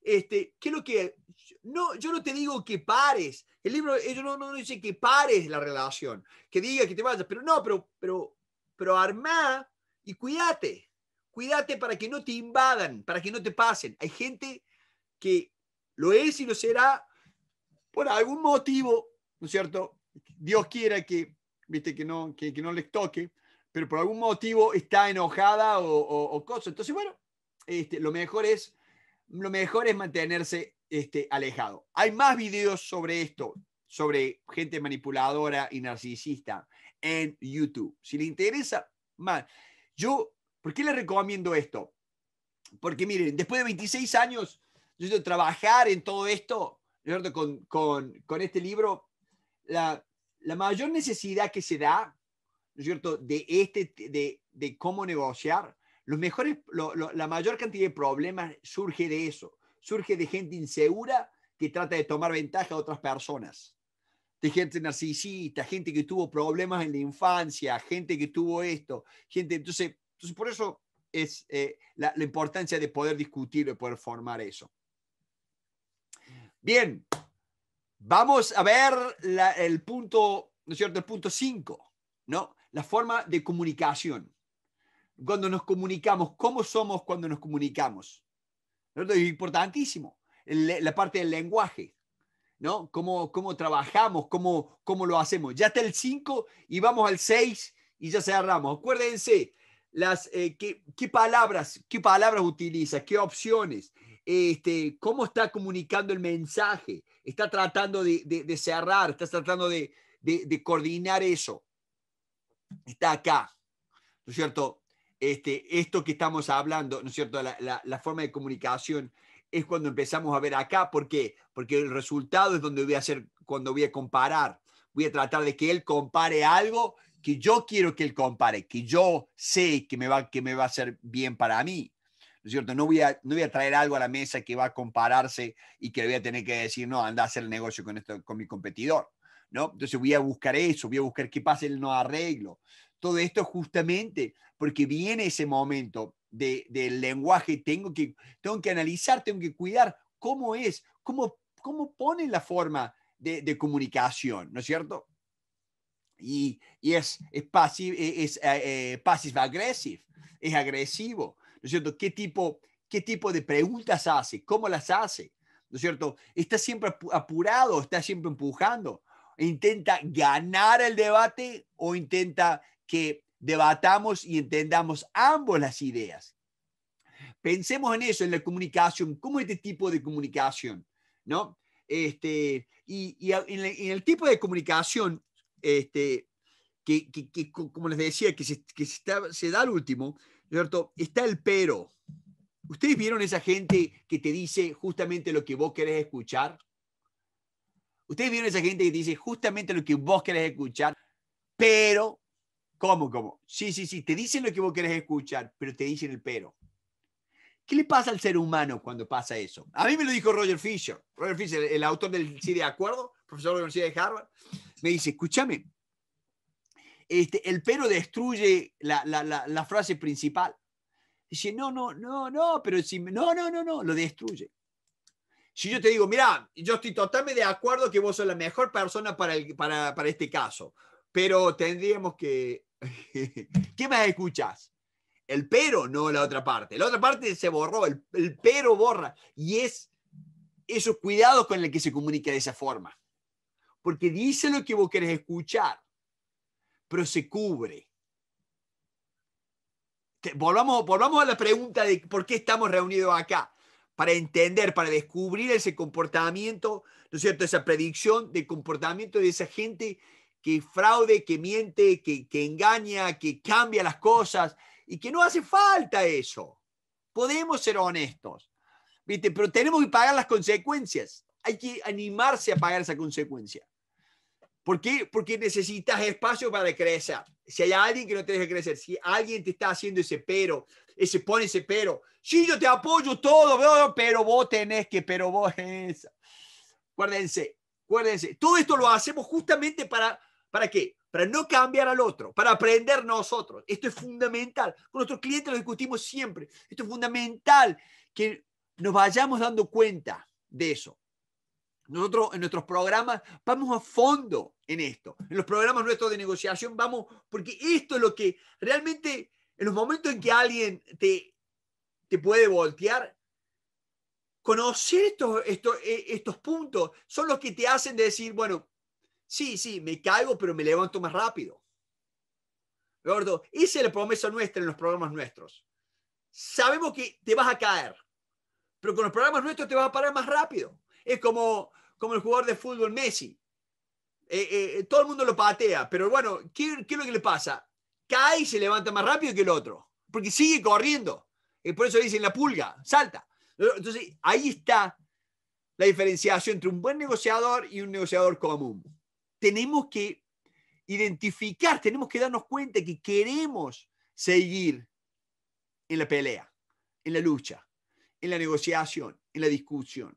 este, ¿qué es lo que...? No, yo no te digo que pares. El libro, ellos no, no, dice que pares la relación, que diga que te vayas, pero no, pero, pero pero armá y cuídate. Cuídate para que no te invadan, para que no te pasen. Hay gente que lo es y lo será por algún motivo, ¿no es cierto? Dios quiera que, viste, que no, que, no les toque, pero por algún motivo está enojada o, cosa. Entonces, bueno, este, lo, mejor es, lo mejor es mantenerse este, alejado. Hay más videos sobre esto, sobre gente manipuladora y narcisista en YouTube. Si le interesa más, yo, ¿por qué le recomiendo esto? Porque miren, después de 26 años yo trabajar en todo esto, con, con, con, este libro, la, la, mayor necesidad que se da, ¿no es cierto?, de, este, de, de cómo negociar, los mejores, la mayor cantidad de problemas surge de eso, surge de gente insegura que trata de tomar ventaja a otras personas de gente narcisista, gente que tuvo problemas en la infancia, gente que tuvo esto, gente, entonces, entonces por eso es eh, la, importancia de poder discutir, de poder formar eso. Bien, vamos a ver el punto, ¿no es cierto? El punto 5, ¿no? La forma de comunicación. Cuando nos comunicamos, ¿cómo somos cuando nos comunicamos? Es importantísimo, la parte del lenguaje. ¿no? Cómo, cómo trabajamos, cómo, cómo lo hacemos. Ya está el 5 y vamos al 6 y ya cerramos. Acuérdense, las, eh, qué, palabras, qué palabras utiliza, qué opciones, este, cómo está comunicando el mensaje, está tratando de, cerrar, está tratando de, de, coordinar eso. Está acá, ¿no es cierto? Este, esto que estamos hablando, ¿no es cierto? la forma de comunicación es cuando empezamos a ver acá, ¿por qué? Porque el resultado es donde voy a hacer, cuando voy a comparar. Voy a tratar de que él compare algo que yo quiero que él compare, que yo sé que me va, que me va a hacer bien para mí. ¿No es cierto? No voy, a, voy a traer algo a la mesa que va a compararse y que voy a tener que decir, no, anda a hacer el negocio con, esto, con mi competidor. ¿no? Entonces voy a buscar eso, voy a buscar qué pasa, el no arreglo. Todo esto justamente porque viene ese momento del lenguaje, tengo que, tengo que analizar, tengo que cuidar cómo es, cómo, cómo pone la forma de, comunicación, ¿no es cierto? Y, y es, es, e, es pasivo eh, eh, passive es agresivo, ¿no es cierto? ¿Qué tipo, ¿Qué tipo de preguntas hace? ¿Cómo las hace? ¿No es cierto? Está siempre apurado, está siempre empujando. Intenta ganar el debate o intenta que debatamos y entendamos ambas las ideas. Pensemos en eso, en la comunicación, como este tipo de comunicación, ¿no? Este, y, y en, el, tipo de comunicación, este, que, que, como les decía, que, se, da el último, ¿cierto? Está el pero. ¿Ustedes vieron esa gente que te dice justamente lo que vos querés escuchar? ¿Ustedes vieron esa gente que te dice justamente lo que vos querés escuchar? Pero ¿Cómo, cómo? Sí, sí, sí, te dicen lo que vos querés escuchar, pero te dicen el pero. ¿Qué le pasa al ser humano cuando pasa eso? A mí me lo dijo Roger Fisher, Roger Fisher, el autor del Sí de Acuerdo, profesor de la Universidad de Harvard, me dice, escúchame, este, el pero destruye la, la, la, frase principal. Dice, no, no, no, no, pero si, no, no, no, no, lo destruye. Si yo te digo, mira, yo estoy totalmente de acuerdo que vos sos la mejor persona para, para, para este caso, pero tendríamos que ¿Qué más escuchas? El pero, no la otra parte. La otra parte se borró, el, pero borra. Y es esos cuidados con el que se comunica de esa forma. Porque dice lo que vos querés escuchar, pero se cubre. Volvamos, volvamos a la pregunta de por qué estamos reunidos acá. Para entender, para descubrir ese comportamiento, ¿no es cierto? Esa predicción de comportamiento de esa gente que fraude, que miente, que, engaña, que cambia las cosas y que no hace falta eso. Podemos ser honestos, ¿viste? pero tenemos que pagar las consecuencias. Hay que animarse a pagar esa consecuencia. ¿Por qué? Porque necesitas espacio para crecer. Si hay alguien que no te deja crecer, si alguien te está haciendo ese pero, ese pone ese pero, sí, yo te apoyo todo, pero vos tenés que, pero vos es. Acuérdense, acuérdense, todo esto lo hacemos justamente para ¿Para qué? Para no cambiar al otro, para aprender nosotros. Esto es fundamental. Con nuestros clientes lo discutimos siempre. Esto es fundamental que nos vayamos dando cuenta de eso. Nosotros en nuestros programas vamos a fondo en esto. En los programas nuestros de negociación vamos, porque esto es lo que realmente en los momentos en que alguien te, te puede voltear, conocer estos, estos eh, puntos son los que te hacen decir, bueno, Sí, sí, me caigo, pero me levanto más rápido. Gordo, hice la promesa nuestra en los programas nuestros. Sabemos que te vas a caer, pero con los programas nuestros te vas a parar más rápido. Es como, como el jugador de fútbol Messi. Eh, eh, todo el mundo lo patea, pero bueno, ¿qué, es lo que le pasa? Cae y se levanta más rápido que el otro, porque sigue corriendo. Y por eso dicen la pulga, salta. Entonces, ahí está la diferenciación entre un buen negociador y un negociador común tenemos que identificar, tenemos que darnos cuenta que queremos seguir en la pelea, en la lucha, en la negociación, en la discusión,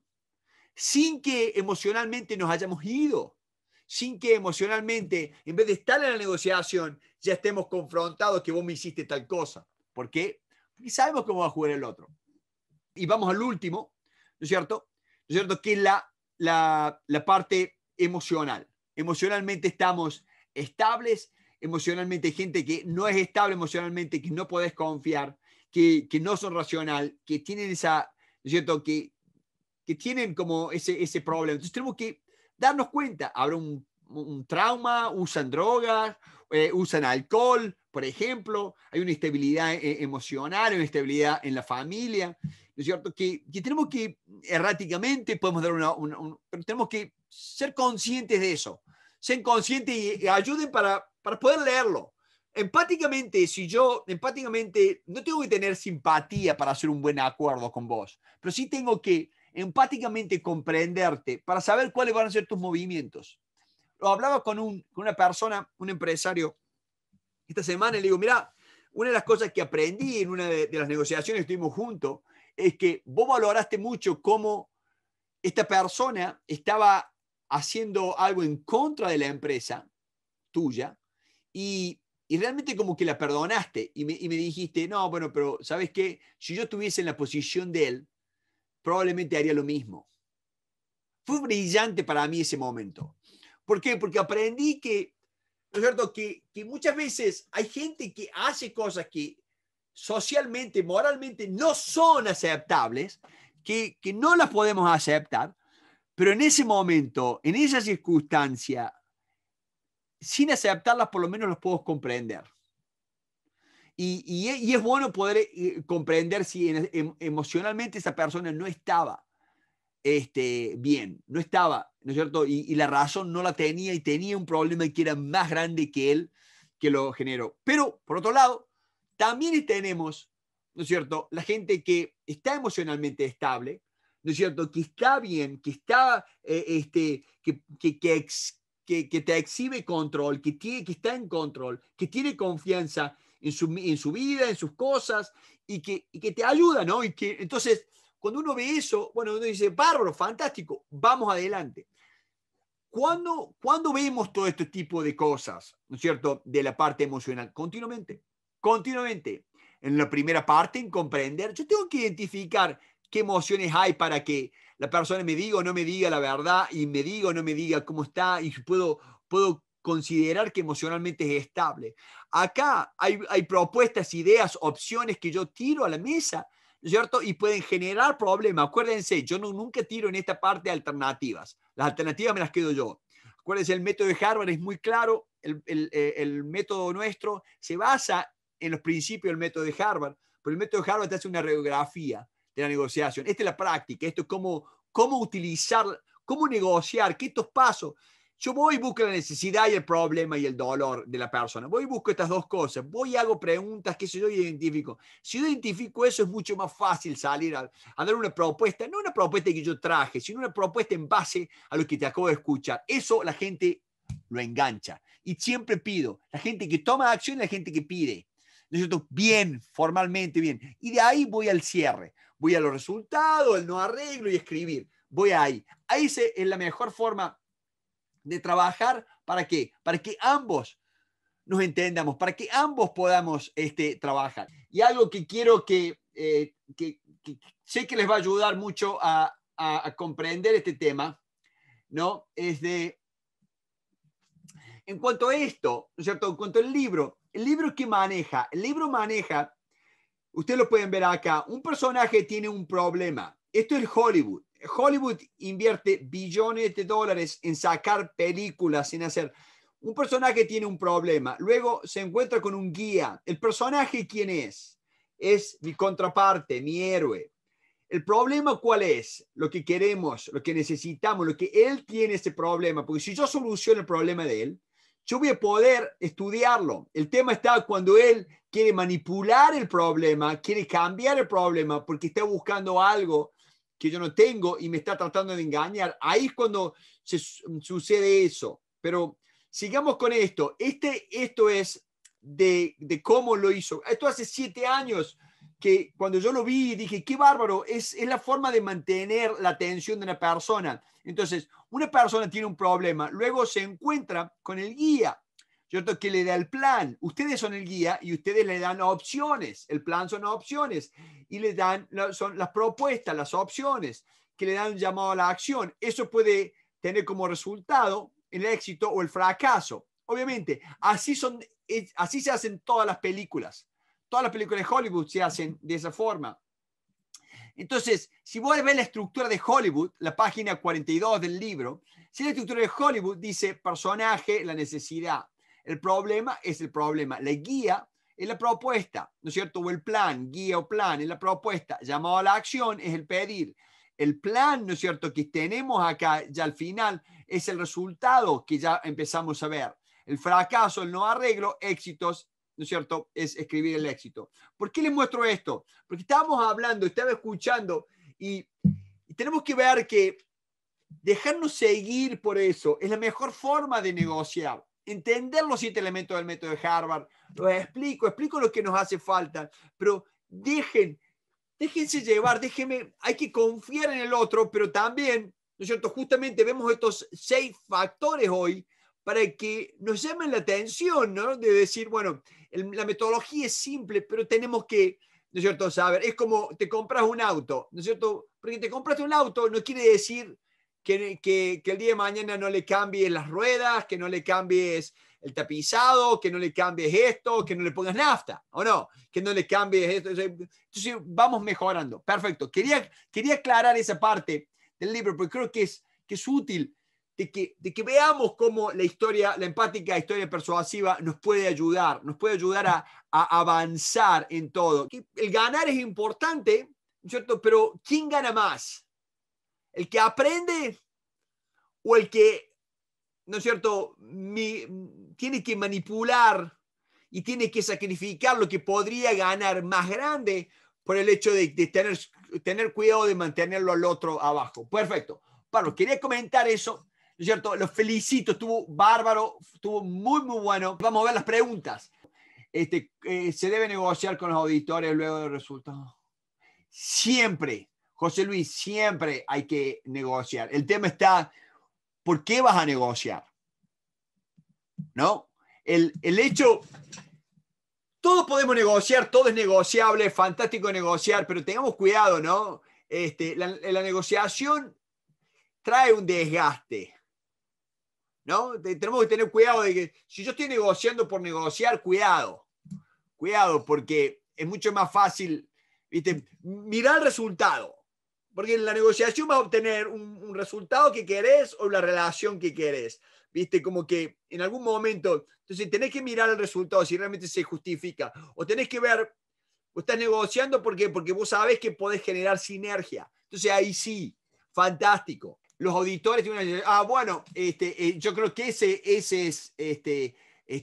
sin que emocionalmente nos hayamos ido, sin que emocionalmente, en vez de estar en la negociación, ya estemos confrontados que vos me hiciste tal cosa. ¿Por qué? Porque sabemos cómo va a jugar el otro. Y vamos al último, ¿no es cierto? ¿No es cierto? Que es la, la, la parte emocional emocionalmente estamos estables, emocionalmente hay gente que no es estable emocionalmente, que no podés confiar, que, no son racional, que tienen esa, ¿cierto? Que, que tienen como ese, ese problema. Entonces tenemos que darnos cuenta, habrá un un trauma, usan drogas, eh, usan alcohol, por ejemplo, hay una inestabilidad eh, emocional, una inestabilidad en la familia, ¿no es cierto? Que, tenemos que, erráticamente, podemos dar una, tenemos que ser conscientes de eso, sean conscientes y, ayuden para, para poder leerlo. Empáticamente, si yo, empáticamente, no tengo que tener simpatía para hacer un buen acuerdo con vos, pero sí tengo que empáticamente comprenderte para saber cuáles van a ser tus movimientos. Lo hablaba con, una persona, un empresario, esta semana y le digo, mira, una de las cosas que aprendí en una de, las negociaciones que estuvimos juntos es que vos valoraste mucho cómo esta persona estaba haciendo algo en contra de la empresa tuya y, realmente como que la perdonaste y me, y me, dijiste, no, bueno, pero ¿sabes qué? Si yo estuviese en la posición de él, probablemente haría lo mismo. Fue brillante para mí ese momento. ¿Por qué? Porque aprendí que, es cierto?, que, muchas veces hay gente que hace cosas que socialmente, moralmente no son aceptables, que, no las podemos aceptar, pero en ese momento, en esa circunstancia, sin aceptarlas, por lo menos las puedo comprender. y, es bueno poder eh, comprender si em, emocionalmente esa persona no estaba este, bien, no estaba, ¿no es cierto? Y, la razón no la tenía y tenía un problema que era más grande que él que lo generó. Pero, por otro lado, también tenemos, ¿no es cierto?, la gente que está emocionalmente estable, ¿no es cierto?, que está bien, que está, eh, este, que, que, que, que, te exhibe control, que, tiene, que está en control, que tiene confianza en su, en su vida, en sus cosas, y que, y que te ayuda, ¿no? Y que entonces cuando uno ve eso, bueno, uno dice, bárbaro, fantástico, vamos adelante. ¿Cuándo, ¿Cuándo vemos todo este tipo de cosas, ¿no es cierto?, de la parte emocional, continuamente, continuamente. En la primera parte, en comprender, yo tengo que identificar qué emociones hay para que la persona me diga o no me diga la verdad y me diga o no me diga cómo está y puedo, puedo considerar que emocionalmente es estable. Acá hay, hay propuestas, ideas, opciones que yo tiro a la mesa ¿cierto? Y pueden generar problemas. Acuérdense, yo no, nunca tiro en esta parte alternativas. Las alternativas me las quedo yo. Acuérdense, el método de Harvard es muy claro, eh, el, método nuestro se basa en los principios del método de Harvard, pero el método de Harvard te hace una radiografía de la negociación. Esta es la práctica, esto es cómo, cómo utilizar, cómo negociar, qué estos pasos. Yo voy y busco la necesidad y el problema y el dolor de la persona. Voy y busco estas dos cosas. Voy y hago preguntas que se yo identifico. Si yo identifico eso, es mucho más fácil salir a, dar una propuesta. No una propuesta que yo traje, sino una propuesta en base a lo que te acabo de escuchar. Eso la gente lo engancha. Y siempre pido, la gente que toma acción y la gente que pide. Nosotros bien, formalmente bien. Y de ahí voy al cierre. Voy a los resultados, el no arreglo y escribir. Voy ahí. Ahí es la mejor forma de trabajar para qué? Para que ambos nos entendamos, para que ambos podamos este, trabajar. Y algo que quiero que, eh, que, sé que les va a ayudar mucho a, comprender este tema, ¿no? Es de, en cuanto a esto, cierto? En cuanto al libro, el libro que maneja, el libro maneja, ustedes lo pueden ver acá, un personaje tiene un problema. Esto es Hollywood. Hollywood invierte billones de dólares en sacar películas sin hacer. Un personaje tiene un problema, luego se encuentra con un guía. ¿El personaje quién es? Es mi contraparte, mi héroe. ¿El problema cuál es? Lo que queremos, lo que necesitamos, lo que él tiene ese problema. Porque si yo soluciono el problema de él, yo voy a poder estudiarlo. El tema está cuando él quiere manipular el problema, quiere cambiar el problema porque está buscando algo que yo no tengo y me está tratando de engañar. Ahí es cuando sucede eso. Pero sigamos con esto. Este, esto es de, cómo lo hizo. Esto hace siete años que cuando yo lo vi dije, qué bárbaro, es, es la forma de mantener la atención de una persona. Entonces, una persona tiene un problema, luego se encuentra con el guía ¿cierto? Que le da el plan. Ustedes son el guía y ustedes le dan opciones. El plan son opciones y le dan, son las propuestas, las opciones que le dan un llamado a la acción. Eso puede tener como resultado el éxito o el fracaso. Obviamente, así, son, así se hacen todas las películas. Todas las películas de Hollywood se hacen de esa forma. Entonces, si vos ves la estructura de Hollywood, la página 42 del libro, si la estructura de Hollywood dice personaje, la necesidad, el problema es el problema. La guía es la propuesta, ¿no es cierto? O el plan, guía o plan, es la propuesta. Llamado a la acción es el pedir. El plan, ¿no es cierto?, que tenemos acá ya al final es el resultado que ya empezamos a ver. El fracaso, el no arreglo, éxitos, ¿no es cierto?, es escribir el éxito. ¿Por qué les muestro esto? Porque estábamos hablando, estaba escuchando y, tenemos que ver que dejarnos seguir por eso es la mejor forma de negociar entender los siete elementos del método de Harvard, los explico, explico lo que nos hace falta, pero dejen, déjense llevar, déjenme, hay que confiar en el otro, pero también, ¿no es cierto? Justamente vemos estos seis factores hoy para que nos llamen la atención, ¿no? De decir, bueno, la metodología es simple, pero tenemos que, ¿no es cierto? Saber, es como te compras un auto, ¿no es cierto? Porque te compraste un auto no quiere decir que, el día de mañana no le cambies las ruedas, que no le cambies el tapizado, que no le cambies esto, que no le pongas nafta, ¿o no? Que no le cambies esto. Entonces, vamos mejorando. Perfecto. Quería, quería aclarar esa parte del libro, porque creo que es, que es útil de que, veamos cómo la historia, la empática historia persuasiva nos puede ayudar, nos puede ayudar a, a avanzar en todo. El ganar es importante, ¿cierto? Pero ¿quién gana más? el que aprende o el que, ¿no es cierto?, tiene que manipular y tiene que sacrificar lo que podría ganar más grande por el hecho de, tener, tener cuidado de mantenerlo al otro abajo. Perfecto. Pablo, quería comentar eso. ¿no es cierto? Los felicito, estuvo bárbaro, estuvo muy, muy bueno. Vamos a ver las preguntas. Este, eh, ¿Se debe negociar con los auditores luego del resultado? Siempre, José Luis, siempre hay que negociar. El tema está, ¿por qué vas a negociar? ¿No? El, hecho, todos podemos negociar, todo es negociable, fantástico negociar, pero tengamos cuidado, ¿no? Este, la, negociación trae un desgaste. ¿No? Tenemos que tener cuidado de que si yo estoy negociando por negociar, cuidado. Cuidado, porque es mucho más fácil, ¿viste? Mirar el resultado. Porque en la negociación vas a obtener un, resultado que querés o la relación que querés. Viste, como que en algún momento, entonces tenés que mirar el resultado si realmente se justifica. O tenés que ver, o estás negociando porque, porque vos sabés que podés generar sinergia. Entonces ahí sí, fantástico. Los auditores tienen ah, bueno, este, eh, yo creo que ese, ese es este,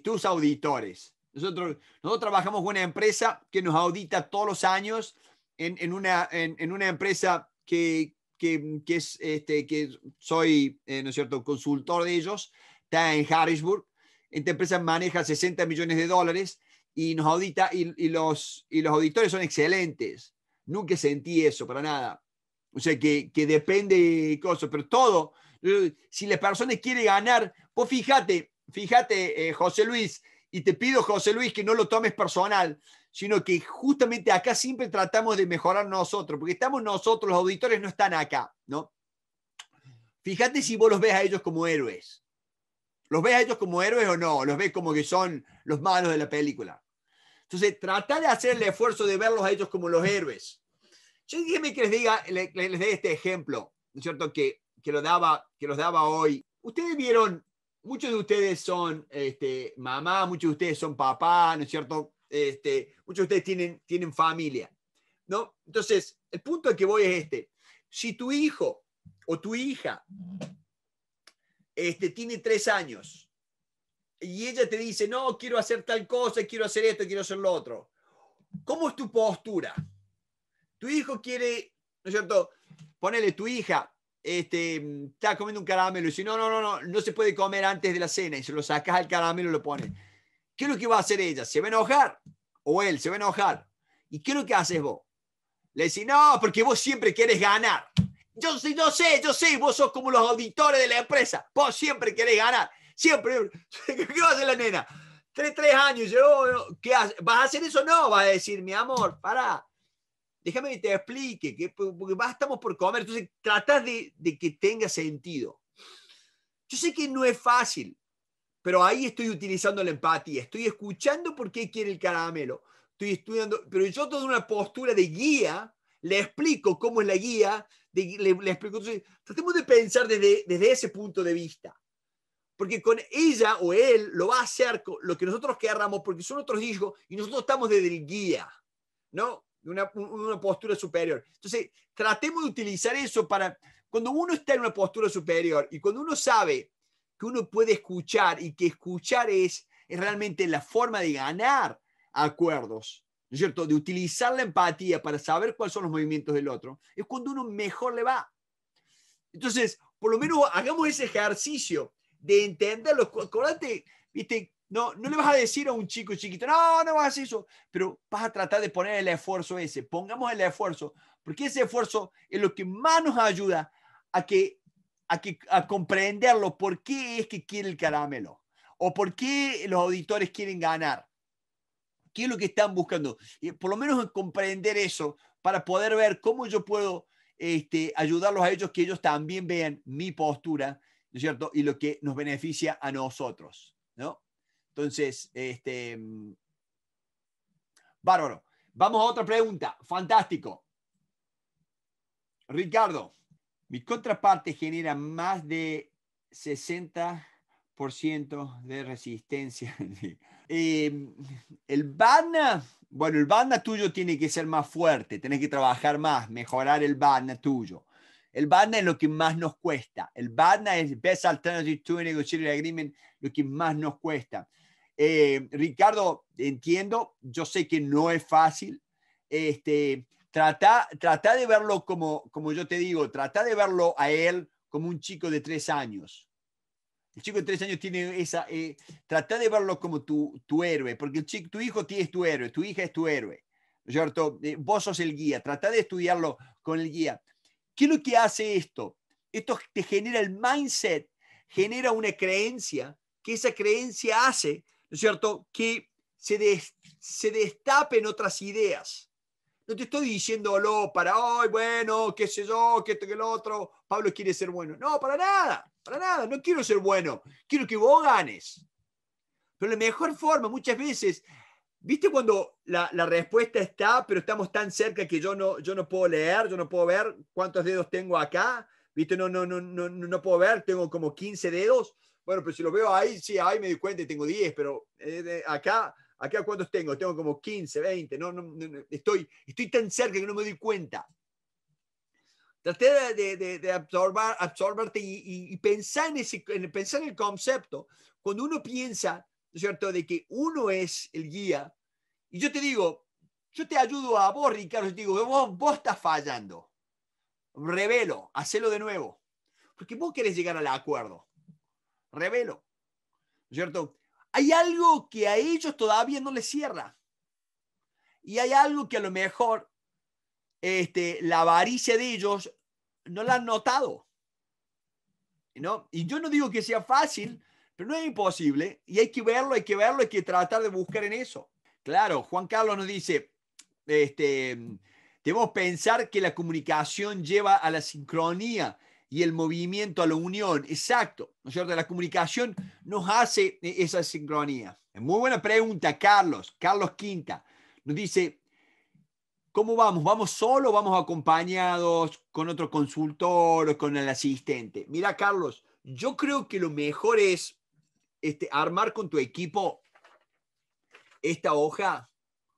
tus auditores. Nosotros, nosotros trabajamos con una empresa que nos audita todos los años en, una, en una empresa que, es, este, que soy, eh, ¿no es cierto?, consultor de ellos, está en Harrisburg. Esta empresa maneja 60 millones de dólares y nos audita y, los, y los auditores son excelentes. Nunca sentí eso, para nada. O sea, que, depende de cosas, pero todo, eh, si la persona quiere ganar, pues fíjate, fíjate, eh, José Luis, y te pido, José Luis, que no lo tomes personal, sino que justamente acá siempre tratamos de mejorar nosotros, porque estamos nosotros, los auditores no están acá, ¿no? Fíjate si vos los ves a ellos como héroes. ¿Los ves a ellos como héroes o no? ¿Los ves como que son los malos de la película? Entonces, tratar de hacer el esfuerzo de verlos a ellos como los héroes. Yo déjeme que les diga, les, dé este ejemplo, ¿no es cierto? Que, que, lo daba, que los daba hoy. Ustedes vieron, muchos de ustedes son este, mamá, muchos de ustedes son papá, ¿no es cierto? Este, muchos de ustedes tienen, tienen familia, ¿no? Entonces, el punto al que voy es este. Si tu hijo o tu hija este, tiene tres años y ella te dice, no, quiero hacer tal cosa, quiero hacer esto, quiero hacer lo otro, ¿cómo es tu postura? Tu hijo quiere, ¿no es cierto? Ponele, tu hija este, está comiendo un caramelo y dice, no, no, no, no, no se puede comer antes de la cena y se lo sacas al caramelo y lo pones ¿Qué es lo que va a hacer ella? ¿Se va a enojar? ¿O él se va a enojar? ¿Y qué es lo que haces vos? Le decís, no, porque vos siempre querés ganar. Yo, yo sé, yo sé, vos sos como los auditores de la empresa. Vos siempre querés ganar. Siempre. ¿Qué va a hacer la nena? Tres, tres años. ¿qué ¿Vas a hacer eso? No, vas a decir, mi amor, para. Déjame que te explique, que, porque estamos por comer. Entonces, tratás de, de que tenga sentido. Yo sé que no es fácil, pero ahí estoy utilizando la empatía, estoy escuchando por qué quiere el caramelo, estoy estudiando, pero yo tengo una postura de guía, le explico cómo es la guía, le, explico, tratemos de pensar desde, ese punto de vista, porque con ella o él lo va a hacer lo que nosotros querramos, porque son otros hijos y nosotros estamos desde el guía, ¿no? Una, una postura superior. Entonces, tratemos de utilizar eso para, cuando uno está en una postura superior y cuando uno sabe, que uno puede escuchar y que escuchar es, es realmente la forma de ganar acuerdos, ¿no es cierto? De utilizar la empatía para saber cuáles son los movimientos del otro, es cuando uno mejor le va. Entonces, por lo menos hagamos ese ejercicio de entenderlo. Acordate, viste, no, no le vas a decir a un chico chiquito, no, no vas a hacer eso, pero vas a tratar de poner el esfuerzo ese. Pongamos el esfuerzo, porque ese esfuerzo es lo que más nos ayuda a que a, comprenderlo por qué es que quiere el caramelo o por qué los auditores quieren ganar. ¿Qué es lo que están buscando? Y por lo menos comprender eso para poder ver cómo yo puedo este, ayudarlos a ellos, que ellos también vean mi postura, es cierto? Y lo que nos beneficia a nosotros, ¿no? Entonces, este, bárbaro. Vamos a otra pregunta. Fantástico. Ricardo. Mi contraparte genera más de 60% de resistencia. Em, el BANA, bueno, el BANA tuyo tiene que ser más fuerte, tenés que trabajar más, mejorar el BANA tuyo. El BANA es lo que más nos cuesta. El BANA es Best Alternative to a el Agreement, lo que más nos cuesta. Eh, Ricardo, entiendo, yo sé que no es fácil, este, Trata, trata de verlo como, como yo te digo, trata de verlo a él como un chico de tres años. El chico de tres años tiene esa... Eh, trata de verlo como tu, tu héroe, porque el chico, tu hijo es tu héroe, tu hija es tu héroe. ¿Cierto? Eh, vos sos el guía, trata de estudiarlo con el guía. ¿Qué es lo que hace esto? Esto te genera el mindset, genera una creencia, que esa creencia hace, ¿no es cierto?, que se, se destapen otras ideas. No te estoy diciendo lo para ay bueno, qué sé yo, que esto, que lo otro. Pablo quiere ser bueno. No, para nada, para nada. No quiero ser bueno. Quiero que vos ganes. Pero la mejor forma, muchas veces, ¿viste cuando la, respuesta está, pero estamos tan cerca que yo no, yo no puedo leer, yo no puedo ver cuántos dedos tengo acá? ¿Viste? No, no, no, no, no puedo ver, tengo como 15 dedos. Bueno, pero si lo veo ahí, sí, ahí me di cuenta y tengo 10, pero eh, acá qué cuántos tengo? Tengo como 15, 20, no, no, estoy, estoy tan cerca que no me doy cuenta. Traté de, de, y, pensar, en ese, pensar en el concepto. Cuando uno piensa, ¿no es cierto?, de que uno es el guía, y yo te digo, yo te ayudo a vos, Ricardo, yo te digo, vos, vos estás fallando. Revelo, hacelo de nuevo. Porque vos querés llegar al acuerdo. Revelo. ¿no es ¿Cierto? hay algo que a ellos todavía no les cierra. Y hay algo que a lo mejor este, la avaricia de ellos no la han notado. ¿no? Y yo no digo que sea fácil, pero no es imposible. Y hay que verlo, hay que verlo, hay que tratar de buscar en eso. Claro, Juan Carlos nos dice, este, debemos pensar que la comunicación lleva a la sincronía y el movimiento a la unión. Exacto, ¿no es La comunicación nos hace eh, esa sincronía. Muy buena pregunta, Carlos. Carlos Quinta nos dice, ¿cómo vamos? ¿Vamos solo vamos acompañados con otro consultor o con el asistente? Mira, Carlos, yo creo que lo mejor es este, armar con tu equipo esta hoja.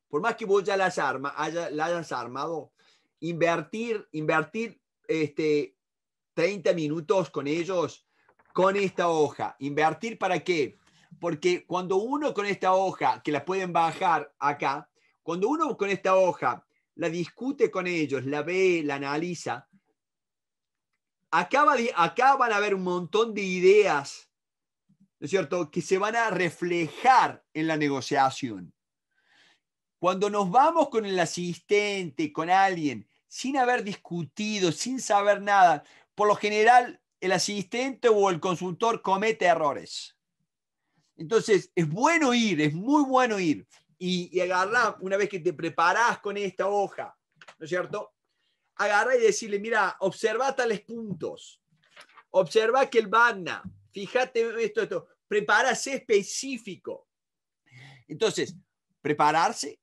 Por más que vos ya la hayas armado, invertir, invertir este, 30 minutos con ellos con esta hoja. ¿Invertir para qué? Porque cuando uno con esta hoja, que la pueden bajar acá, cuando uno con esta hoja la discute con ellos, la ve, la analiza, acaba de, acá van a haber un montón de ideas, ¿no es cierto?, que se van a reflejar en la negociación. Cuando nos vamos con el asistente, con alguien, sin haber discutido, sin saber nada, por lo general el asistente o el consultor comete errores. Entonces, es bueno ir, es muy bueno ir. Y, agarrar, una vez que te preparás con esta hoja, ¿no es cierto? Agarrar y decirle, mira, observa tales puntos, observa que el BANA, fíjate esto, esto, prepararse específico. Entonces, prepararse,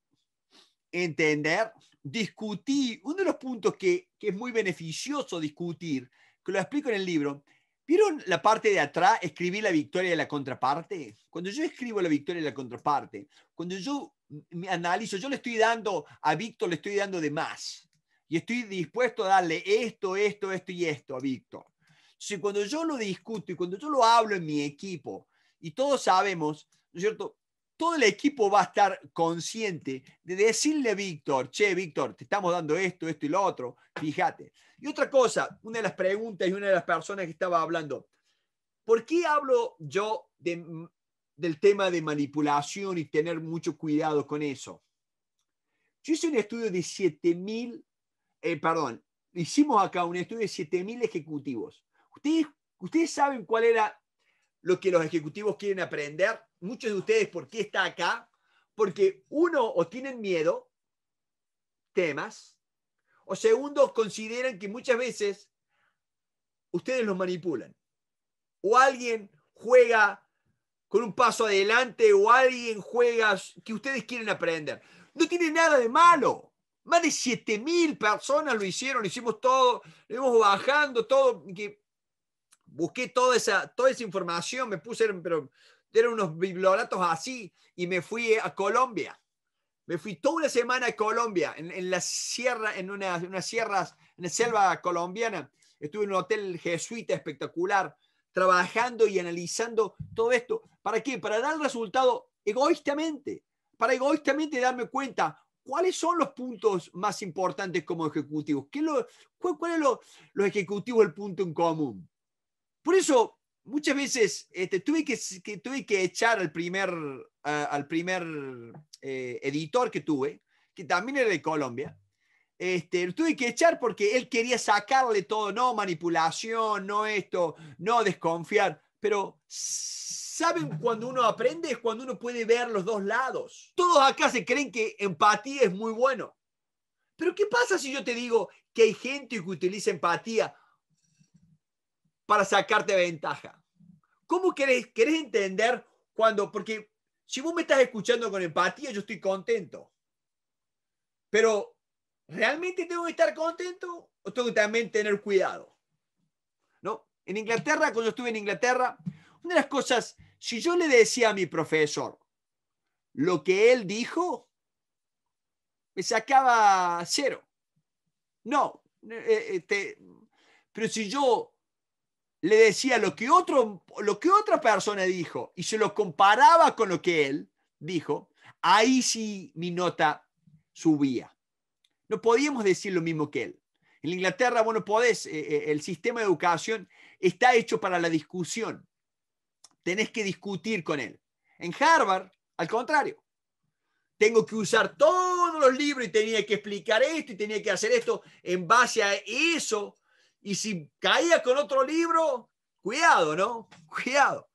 entender, discutir. Uno de los puntos que, que es muy beneficioso discutir que lo explico en el libro. ¿Vieron la parte de atrás, escribir la victoria de la contraparte? Cuando yo escribo la victoria de la contraparte, cuando yo me analizo, yo le estoy dando, a Víctor le estoy dando de más. Y estoy dispuesto a darle esto, esto, esto y esto a Víctor. Si cuando yo lo discuto y cuando yo lo hablo en mi equipo, y todos sabemos, ¿no es cierto? todo el equipo va a estar consciente de decirle a Víctor, che, Víctor, te estamos dando esto, esto y lo otro, fíjate. Y otra cosa, una de las preguntas y una de las personas que estaba hablando, ¿por qué hablo yo del tema de manipulación y tener mucho cuidado con eso? Yo hice un estudio de 7.000, eh, perdón, hicimos acá un estudio de 7.000 ejecutivos. ¿Ustedes, ¿Ustedes saben cuál era lo que los ejecutivos quieren aprender? muchos de ustedes por qué está acá, porque uno, o tienen miedo, temas, o segundo, consideran que muchas veces ustedes los manipulan. O alguien juega con un paso adelante, o alguien juega que ustedes quieren aprender. No tiene nada de malo. Más de 7.000 personas lo hicieron, lo hicimos todo, lo bajando, todo. busqué toda esa, toda esa información, me puse, pero Tener unos biblioratos así y me fui a Colombia. Me fui toda una semana a Colombia, en, en la sierra, en unas una sierras, en la selva colombiana. Estuve en un hotel jesuita espectacular, trabajando y analizando todo esto. ¿Para qué? Para dar el resultado egoístamente, para egoístamente darme cuenta cuáles son los puntos más importantes como ejecutivos, ¿Qué lo, cuál, es lo, los ejecutivos el punto en común. Por eso muchas veces este, tuve, que, tuve que echar al primer, al primer eh, editor que tuve, que también era de Colombia. Este, tuve que echar porque él quería sacarle todo, no manipulación, no esto, no desconfiar. Pero, ¿saben cuando uno aprende? Es cuando uno puede ver los dos lados. Todos acá se creen que empatía es muy bueno. Pero, ¿qué pasa si yo te digo que hay gente que utiliza empatía para sacarte ventaja. ¿Cómo querés, querés entender cuando? Porque si vos me estás escuchando con empatía, yo estoy contento. Pero, ¿realmente tengo que estar contento o tengo que también tener cuidado? ¿No? En Inglaterra, cuando estuve en Inglaterra, una de las cosas, si yo le decía a mi profesor lo que él dijo, me sacaba cero. No, eh, eh, pero si yo le decía lo que, otro, lo que otra persona dijo y se lo comparaba con lo que él dijo, ahí sí mi nota subía. No podíamos decir lo mismo que él. En Inglaterra, bueno, podés, eh, eh, el sistema de educación está hecho para la discusión. Tenés que discutir con él. En Harvard, al contrario, tengo que usar todos los libros y tenía que explicar esto y tenía que hacer esto en base a eso y si caías con otro libro, cuidado, ¿no? Cuidado.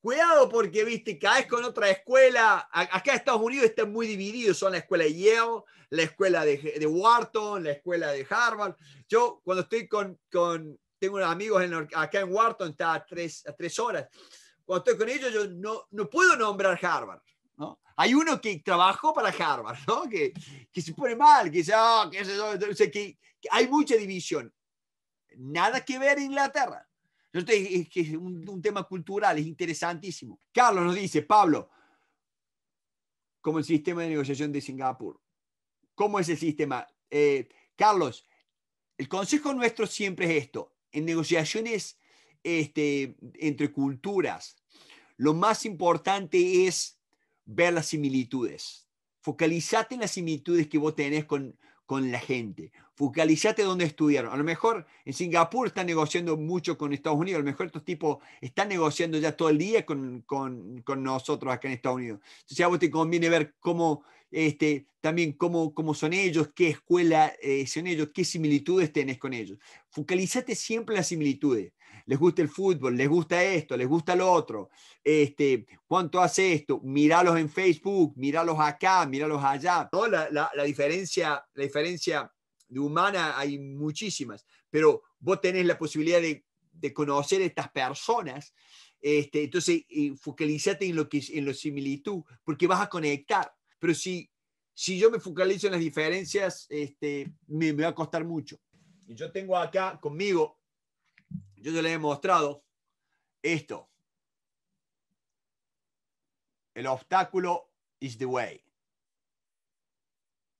Cuidado porque, viste, caes con otra escuela. Acá en Estados Unidos están muy divididos, Son la escuela de Yale, la escuela de, de Wharton, la escuela de Harvard. Yo cuando estoy con, con tengo unos amigos acá en Wharton, está a tres, a tres horas. Cuando estoy con ellos, yo no, no puedo nombrar Harvard. ¿no? Hay uno que trabajó para Harvard, ¿no? que, que se pone mal, que dice, que, ah, que hay mucha división nada que ver Inglaterra. es, un, tema cultural, es interesantísimo. Carlos nos dice, Pablo, como el sistema de negociación de Singapur. ¿Cómo es el sistema? Eh, Carlos, el consejo nuestro siempre es esto. En negociaciones este, entre culturas, lo más importante es ver las similitudes. Focalizate en las similitudes que vos tenés con, con la gente. Focalizate dónde estudiaron. A lo mejor en Singapur están negociando mucho con Estados Unidos. A lo mejor estos tipos están negociando ya todo el día con, nosotros acá en Estados Unidos. Entonces a vos te conviene ver cómo, este, también cómo, cómo son ellos, qué escuela eh, son ellos, qué similitudes tenés con ellos. Focalizate siempre en las similitudes les gusta el fútbol, les gusta esto, les gusta lo otro, este, cuánto hace esto, Miralos en Facebook, miralos acá, míralos allá. Toda La, diferencia, la diferencia de humana hay muchísimas, pero vos tenés la posibilidad de, conocer a estas personas, este, entonces focalizate en lo que en lo similitud, porque vas a conectar. Pero si, si yo me focalizo en las diferencias, este, me, me va a costar mucho. Y yo tengo acá conmigo yo ya le he mostrado esto. El obstáculo is the way.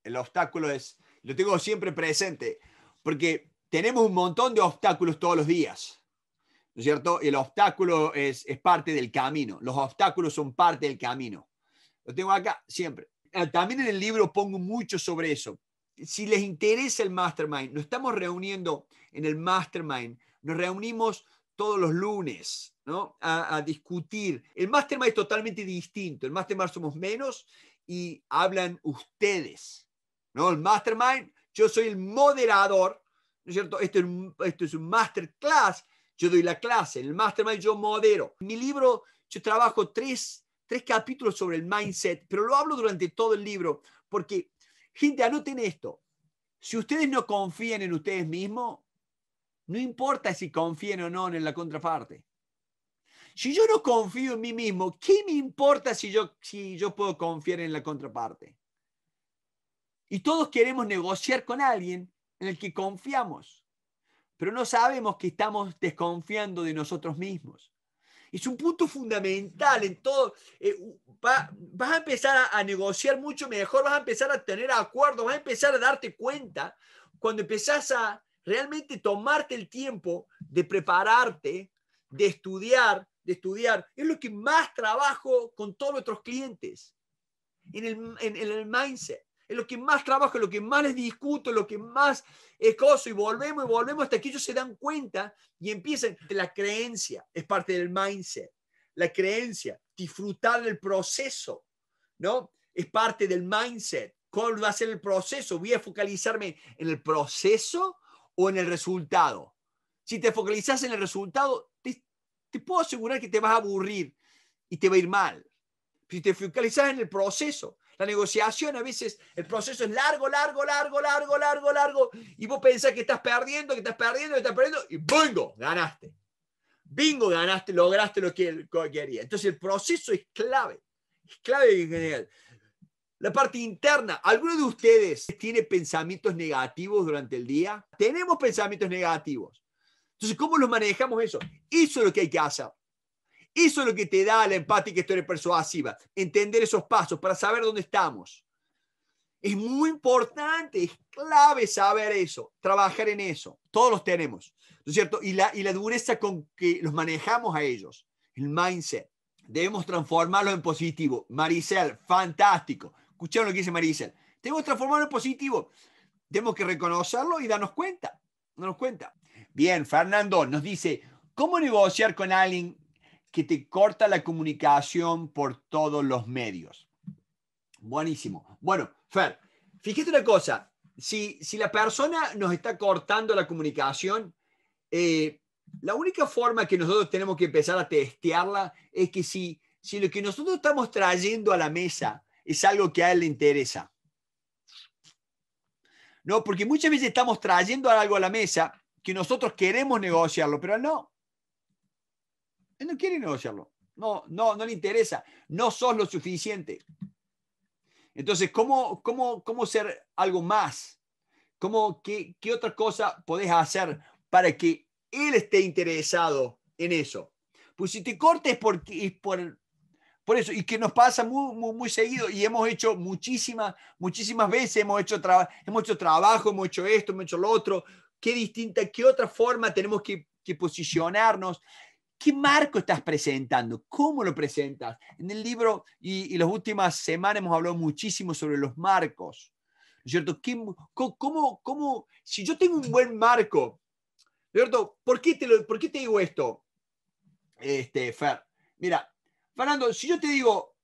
El obstáculo es, lo tengo siempre presente, porque tenemos un montón de obstáculos todos los días. ¿No es cierto? El obstáculo es, parte del camino. Los obstáculos son parte del camino. Lo tengo acá siempre. Ah, también en el libro pongo mucho sobre eso. Si les interesa el mastermind, Nos estamos reuniendo en el mastermind nos reunimos todos los lunes a, discutir. El Mastermind es totalmente distinto. El Mastermind somos menos y hablan ustedes. ¿no? El Mastermind, yo soy el moderador. ¿no es cierto? Esto es, un, masterclass. Yo doy la clase. el Mastermind yo modero. En mi libro, yo trabajo tres, tres capítulos sobre el mindset, pero lo hablo durante todo el libro porque, gente, anoten esto. Si ustedes no confían en ustedes mismos, no importa si confíen o no en la contraparte. Si yo no confío en mí mismo, ¿qué me importa si yo, si yo puedo confiar en la contraparte? Y todos queremos negociar con alguien en el que confiamos, pero no sabemos que estamos desconfiando de nosotros mismos. Es un punto fundamental en todo. Eh, vas a empezar a, a negociar mucho mejor, vas a empezar a tener acuerdos, vas a empezar a darte cuenta cuando empezás a realmente tomarte el tiempo de prepararte, de estudiar, de estudiar, es lo que más trabajo con todos nuestros clientes, en el, en, el mindset. Es lo que más trabajo, es lo que más les discuto, es lo que más es eh, y volvemos y volvemos hasta que ellos se dan cuenta y empiezan. La creencia es parte del mindset. La creencia, disfrutar del proceso, ¿no? Es parte del mindset. ¿Cómo va a ser el proceso? Voy a focalizarme en el proceso o en el resultado. Si te focalizas en el resultado, te, puedo asegurar que te vas a aburrir y te va a ir mal. Si te focalizas en el proceso, la negociación a veces, el proceso es largo, largo, largo, largo, largo, largo, y vos pensás que estás perdiendo, que estás perdiendo, que estás perdiendo, y bingo, ganaste. Bingo, ganaste, lograste lo que querías, Entonces el proceso es clave, es clave en general. La parte interna. ¿Alguno de ustedes tiene pensamientos negativos durante el día? Tenemos pensamientos negativos. Entonces, ¿cómo los manejamos eso? Eso es lo que hay que hacer. Eso es lo que te da la empática historia persuasiva. Entender esos pasos para saber dónde estamos. Es muy importante, es clave saber eso, trabajar en eso. Todos los tenemos, ¿no es cierto? Y la, y la dureza con que los manejamos a ellos, el mindset. Debemos transformarlo en positivo. Maricel, fantástico. Escucharon lo que dice Marisa. Tenemos que transformarlo en positivo. Tenemos que reconocerlo y darnos cuenta. Darnos cuenta. Bien, Fernando nos dice, ¿cómo negociar con alguien que te corta la comunicación por todos los medios? Buenísimo. Bueno, Fer, fíjate una cosa. Si, si la persona nos está cortando la comunicación, eh, la única forma que nosotros tenemos que empezar a testearla es que si, si lo que nosotros estamos trayendo a la mesa es algo que a él le interesa. No, porque muchas veces estamos trayendo algo a la mesa que nosotros queremos negociarlo, pero no. Él no quiere negociarlo. No, no, no le interesa. No sos lo suficiente. Entonces, ¿cómo, cómo, cómo ser algo más? ¿Cómo, qué, otra cosa podés hacer para que él esté interesado en eso? Pues si te cortes porque, por, por eso, y que nos pasa muy, muy, seguido, y hemos hecho muchísimas, muchísimas veces, hemos hecho, hemos hecho trabajo, hemos hecho esto, hemos hecho lo otro, qué distinta, qué otra forma tenemos que, posicionarnos. ¿Qué marco estás presentando? ¿Cómo lo presentas? En el libro y, las últimas semanas hemos hablado muchísimo sobre los marcos, ¿no es cierto? cómo, cómo, si yo tengo un buen marco, cierto? ¿Por qué te, por qué te digo esto, este, Fer? Mira, Fernando, si yo te digo,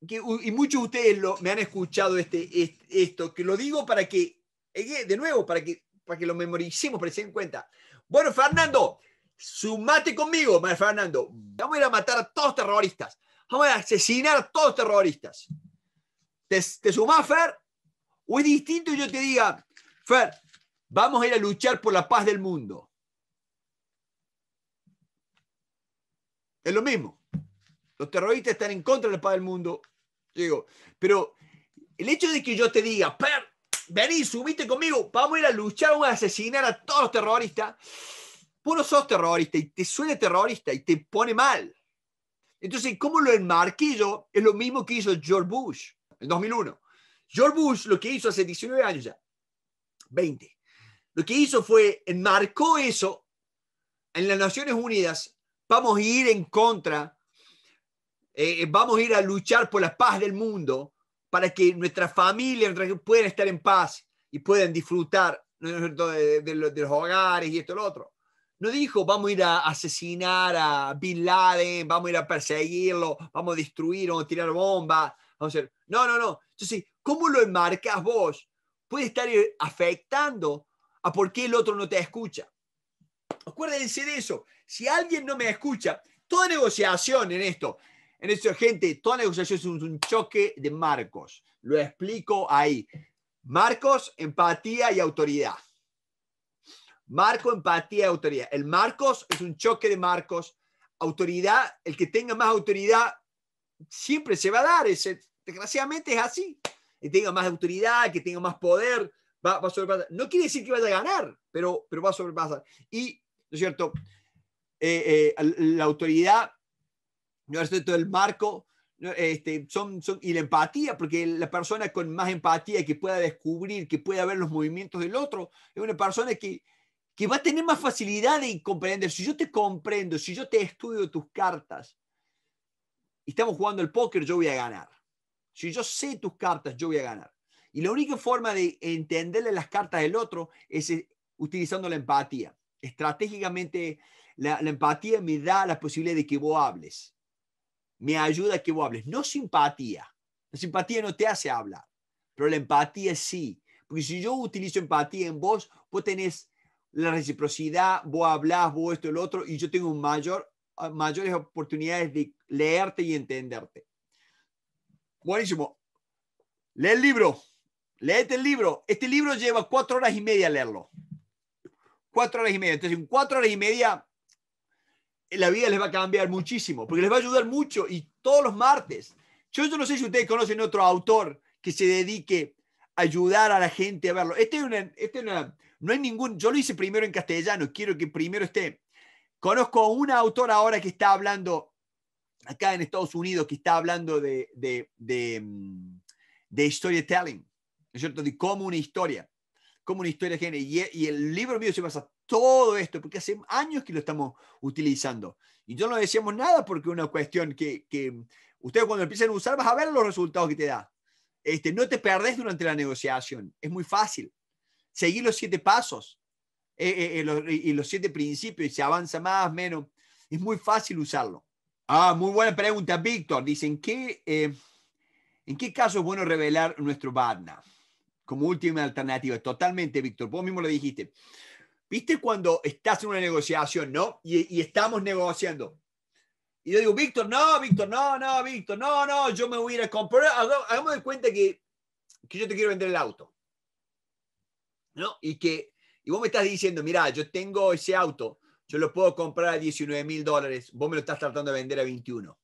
y muchos de ustedes me han escuchado este, esto, que lo digo para que, eh, de nuevo, para que, para que lo memoricemos, para que se den cuenta. Bueno, Fernando, sumate conmigo, Fernando. Vamos a ir a matar a todos los terroristas. Vamos a asesinar a todos los terroristas. ¿Te, te sumás, Fer? ¿O es distinto yo te diga, Fer, vamos a ir a luchar por la paz del mundo? Es lo mismo. Los terroristas están en contra de la paz del mundo. Digo, pero el hecho de que yo te diga, per, vení, subiste conmigo, vamos a ir a luchar, vamos a asesinar a todos los terroristas. Vos no sos terrorista y te suena terrorista y te pone mal. Entonces, ¿cómo lo enmarqué yo? Es lo mismo que hizo George Bush en 2001. George Bush lo que hizo hace 19 años ya, 20, lo que hizo fue enmarcó eso en las Naciones Unidas. Vamos a ir en contra eh, eh, vamos a ir a luchar por la paz del mundo para que nuestra familia pueden estar en paz y puedan disfrutar de, los, hogares y esto y lo otro. No dijo, vamos a ir a asesinar a Bin Laden, vamos a ir a perseguirlo, vamos a destruir, vamos a tirar bombas. Vamos a No, no, no. Entonces, ¿cómo lo enmarcas vos? Puede estar eh, afectando a por qué el otro no te escucha. Acuérdense de eso. Si alguien no me escucha, toda negociación en esto en eso, gente, toda negociación es un choque de marcos. Lo explico ahí. Marcos, empatía y autoridad. Marco, empatía y autoridad. El marcos es un choque de marcos. Autoridad, el que tenga más autoridad siempre se va a dar. desgraciadamente es así. El que tenga más autoridad, el que tenga más poder, va, a sobrepasar. No quiere decir que vaya a ganar, pero, pero va a sobrepasar. Y, ¿no es cierto? Eh, eh, la autoridad ¿no es todo El marco este, son, son, y la empatía, porque la persona con más empatía que pueda descubrir, que pueda ver los movimientos del otro, es una persona que, que va a tener más facilidad de comprender. Si yo te comprendo, si yo te estudio tus cartas y estamos jugando el póker, yo voy a ganar. Si yo sé tus cartas, yo voy a ganar. Y la única forma de entenderle las cartas del otro es eh, utilizando la empatía. Estratégicamente, la, la empatía me da la posibilidad de que vos hables me ayuda a que vos hables. No simpatía. La simpatía no te hace hablar, pero la empatía sí. Porque si yo utilizo empatía en vos, vos tenés la reciprocidad, vos hablas, vos esto, el otro, y yo tengo mayor, ah, mayores oportunidades de leerte y entenderte. Buenísimo. Lee el libro. Lee el libro. Este libro lleva cuatro horas y media leerlo. Cuatro horas y media. Entonces, en cuatro horas y media la vida les va a cambiar muchísimo, porque les va a ayudar mucho y todos los martes. Yo, yo no sé si ustedes conocen otro autor que se dedique a ayudar a la gente a verlo. Este es este no hay ningún, yo lo hice primero en castellano, quiero que primero esté. Conozco un autor ahora que está hablando acá en Estados Unidos, que está hablando de, de, de, mm, de storytelling, ¿no es cierto? De cómo una historia como una historia de Y, el libro mío se basa todo esto, porque hace años que lo estamos utilizando. Y yo no decíamos nada porque una cuestión que, que ustedes cuando empiezan a usar vas a ver los resultados que te da. Este, no te perdés durante la negociación. Es muy fácil. Seguir los siete pasos eh, eh, eh, y los siete principios y se avanza más, menos. Es muy fácil usarlo. Ah, muy buena pregunta, Víctor. Dicen, ¿qué, ¿en qué caso es bueno revelar nuestro BADNA? como última alternativa. Totalmente, Víctor. Vos mismo lo dijiste. ¿Viste cuando estás en una negociación, no? Y, estamos negociando. Y yo digo, Víctor, no, Víctor, no, no, Víctor, no, no, yo me voy a ir a comprar. Hagamos de cuenta que, que yo te quiero vender el auto. ¿No? Y que y vos me estás diciendo, mira, yo tengo ese auto, yo lo puedo comprar a 19 mil dólares, vos me lo estás tratando de vender a 21.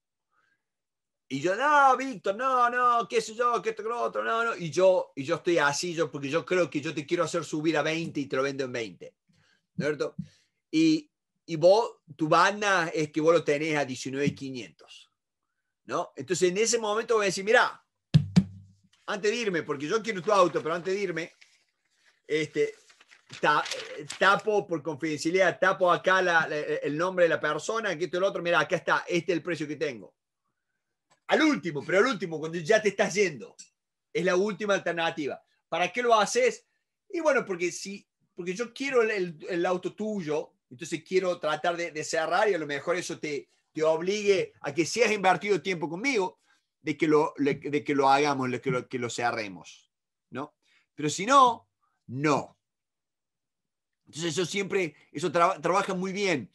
Y yo, no, Víctor, no, no, qué sé yo, qué esto, otro, no, no. Y yo, y yo estoy así, yo, porque yo creo que yo te quiero hacer subir a 20 y te lo vendo en 20. ¿No cierto? Y, y vos, tu banda es que vos lo tenés a 19,500. ¿No? Entonces, en ese momento voy a decir, mira, antes de irme, porque yo quiero tu auto, pero antes de irme, este, tapo por confidencialidad, tapo acá el nombre de la persona, que esto y otro, mira, acá está, este es el precio que tengo al último, pero al último, cuando ya te estás yendo. Es la última alternativa. ¿Para qué lo haces? Y bueno, porque si porque yo quiero el, el, auto tuyo, entonces quiero tratar de, cerrar y a lo mejor eso te, te obligue a que si has invertido tiempo conmigo, de que lo, de que lo hagamos, de que lo, cerremos. ¿no? Pero si no, no. Entonces eso siempre, eso trabaja muy bien.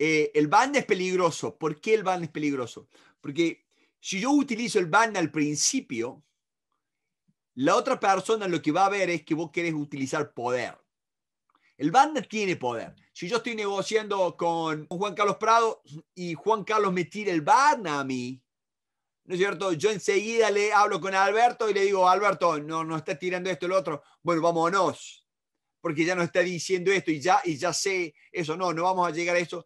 Eh, el band es peligroso. ¿Por qué el band es peligroso? Porque si yo utilizo el banner al principio, la otra persona lo que va a ver es que vos querés utilizar poder. El banner tiene poder. Si yo estoy negociando con Juan Carlos Prado y Juan Carlos me tira el ban a mí, ¿no es cierto? Yo enseguida le hablo con Alberto y le digo, Alberto, no, no está tirando esto, el otro. Bueno, vámonos, porque ya no está diciendo esto y ya, y ya sé eso. No, no vamos a llegar a eso.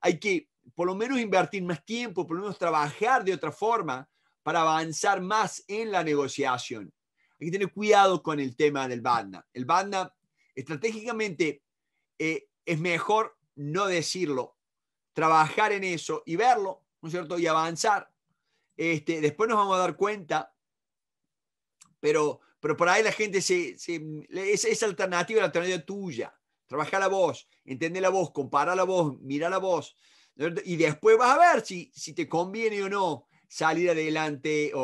hay que por lo menos invertir más tiempo, por lo menos trabajar de otra forma para avanzar más en la negociación. Hay que tener cuidado con el tema del Banda. El Banda, estratégicamente eh, es mejor no decirlo, trabajar en eso y verlo, ¿no es cierto? Y avanzar. Este, después nos vamos a dar cuenta, pero, pero por ahí la gente se, esa, esa, alternativa la alternativa tuya. Trabajar la voz, entender la voz, comparar la voz, mirar la voz. Y después vas a ver si, si te conviene o no salir adelante o,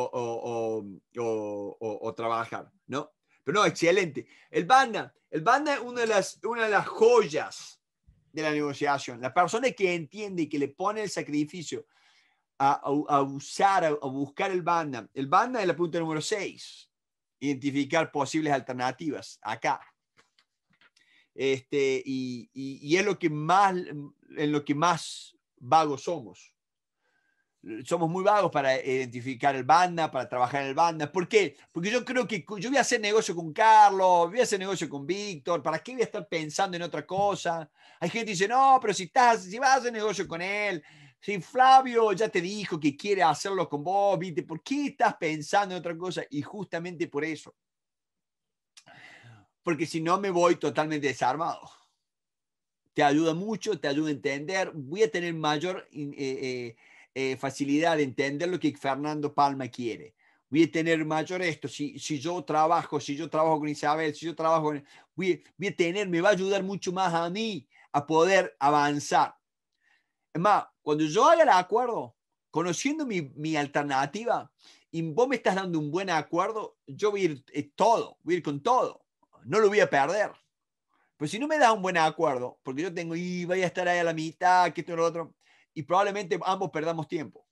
o, o, trabajar, ¿no? Pero no, excelente. El banda, el banda es una de las, una de las joyas de la negociación. La persona que entiende y que le pone el sacrificio a, a, usar, a, buscar el banda. El banda es la punta número 6. Identificar posibles alternativas acá. Este, y, y, y, es lo que más, en lo que más vagos somos. Somos muy vagos para identificar el banda, para trabajar en el banda. ¿Por qué? Porque yo creo que yo voy a hacer negocio con Carlos, voy a hacer negocio con Víctor, ¿para qué voy a estar pensando en otra cosa? Hay gente que dice, no, pero si, estás, si vas a hacer negocio con él, si Flavio ya te dijo que quiere hacerlo con vos, ¿por qué estás pensando en otra cosa? Y justamente por eso. Porque si no, me voy totalmente desarmado te ayuda mucho, te ayuda a entender. Voy a tener mayor eh, eh, eh, facilidad de entender lo que Fernando Palma quiere. Voy a tener mayor esto. Si, si yo trabajo, si yo trabajo con Isabel, si yo trabajo con... Voy, a tener, me va a ayudar mucho más a mí a poder avanzar. Es más, cuando yo haga el acuerdo, conociendo mi, mi, alternativa, y vos me estás dando un buen acuerdo, yo voy a ir todo, voy a ir con todo. No lo voy a perder. Pero si no me da un buen acuerdo, porque yo tengo, y vaya a estar ahí a la mitad, que esto y lo otro, y probablemente ambos perdamos tiempo.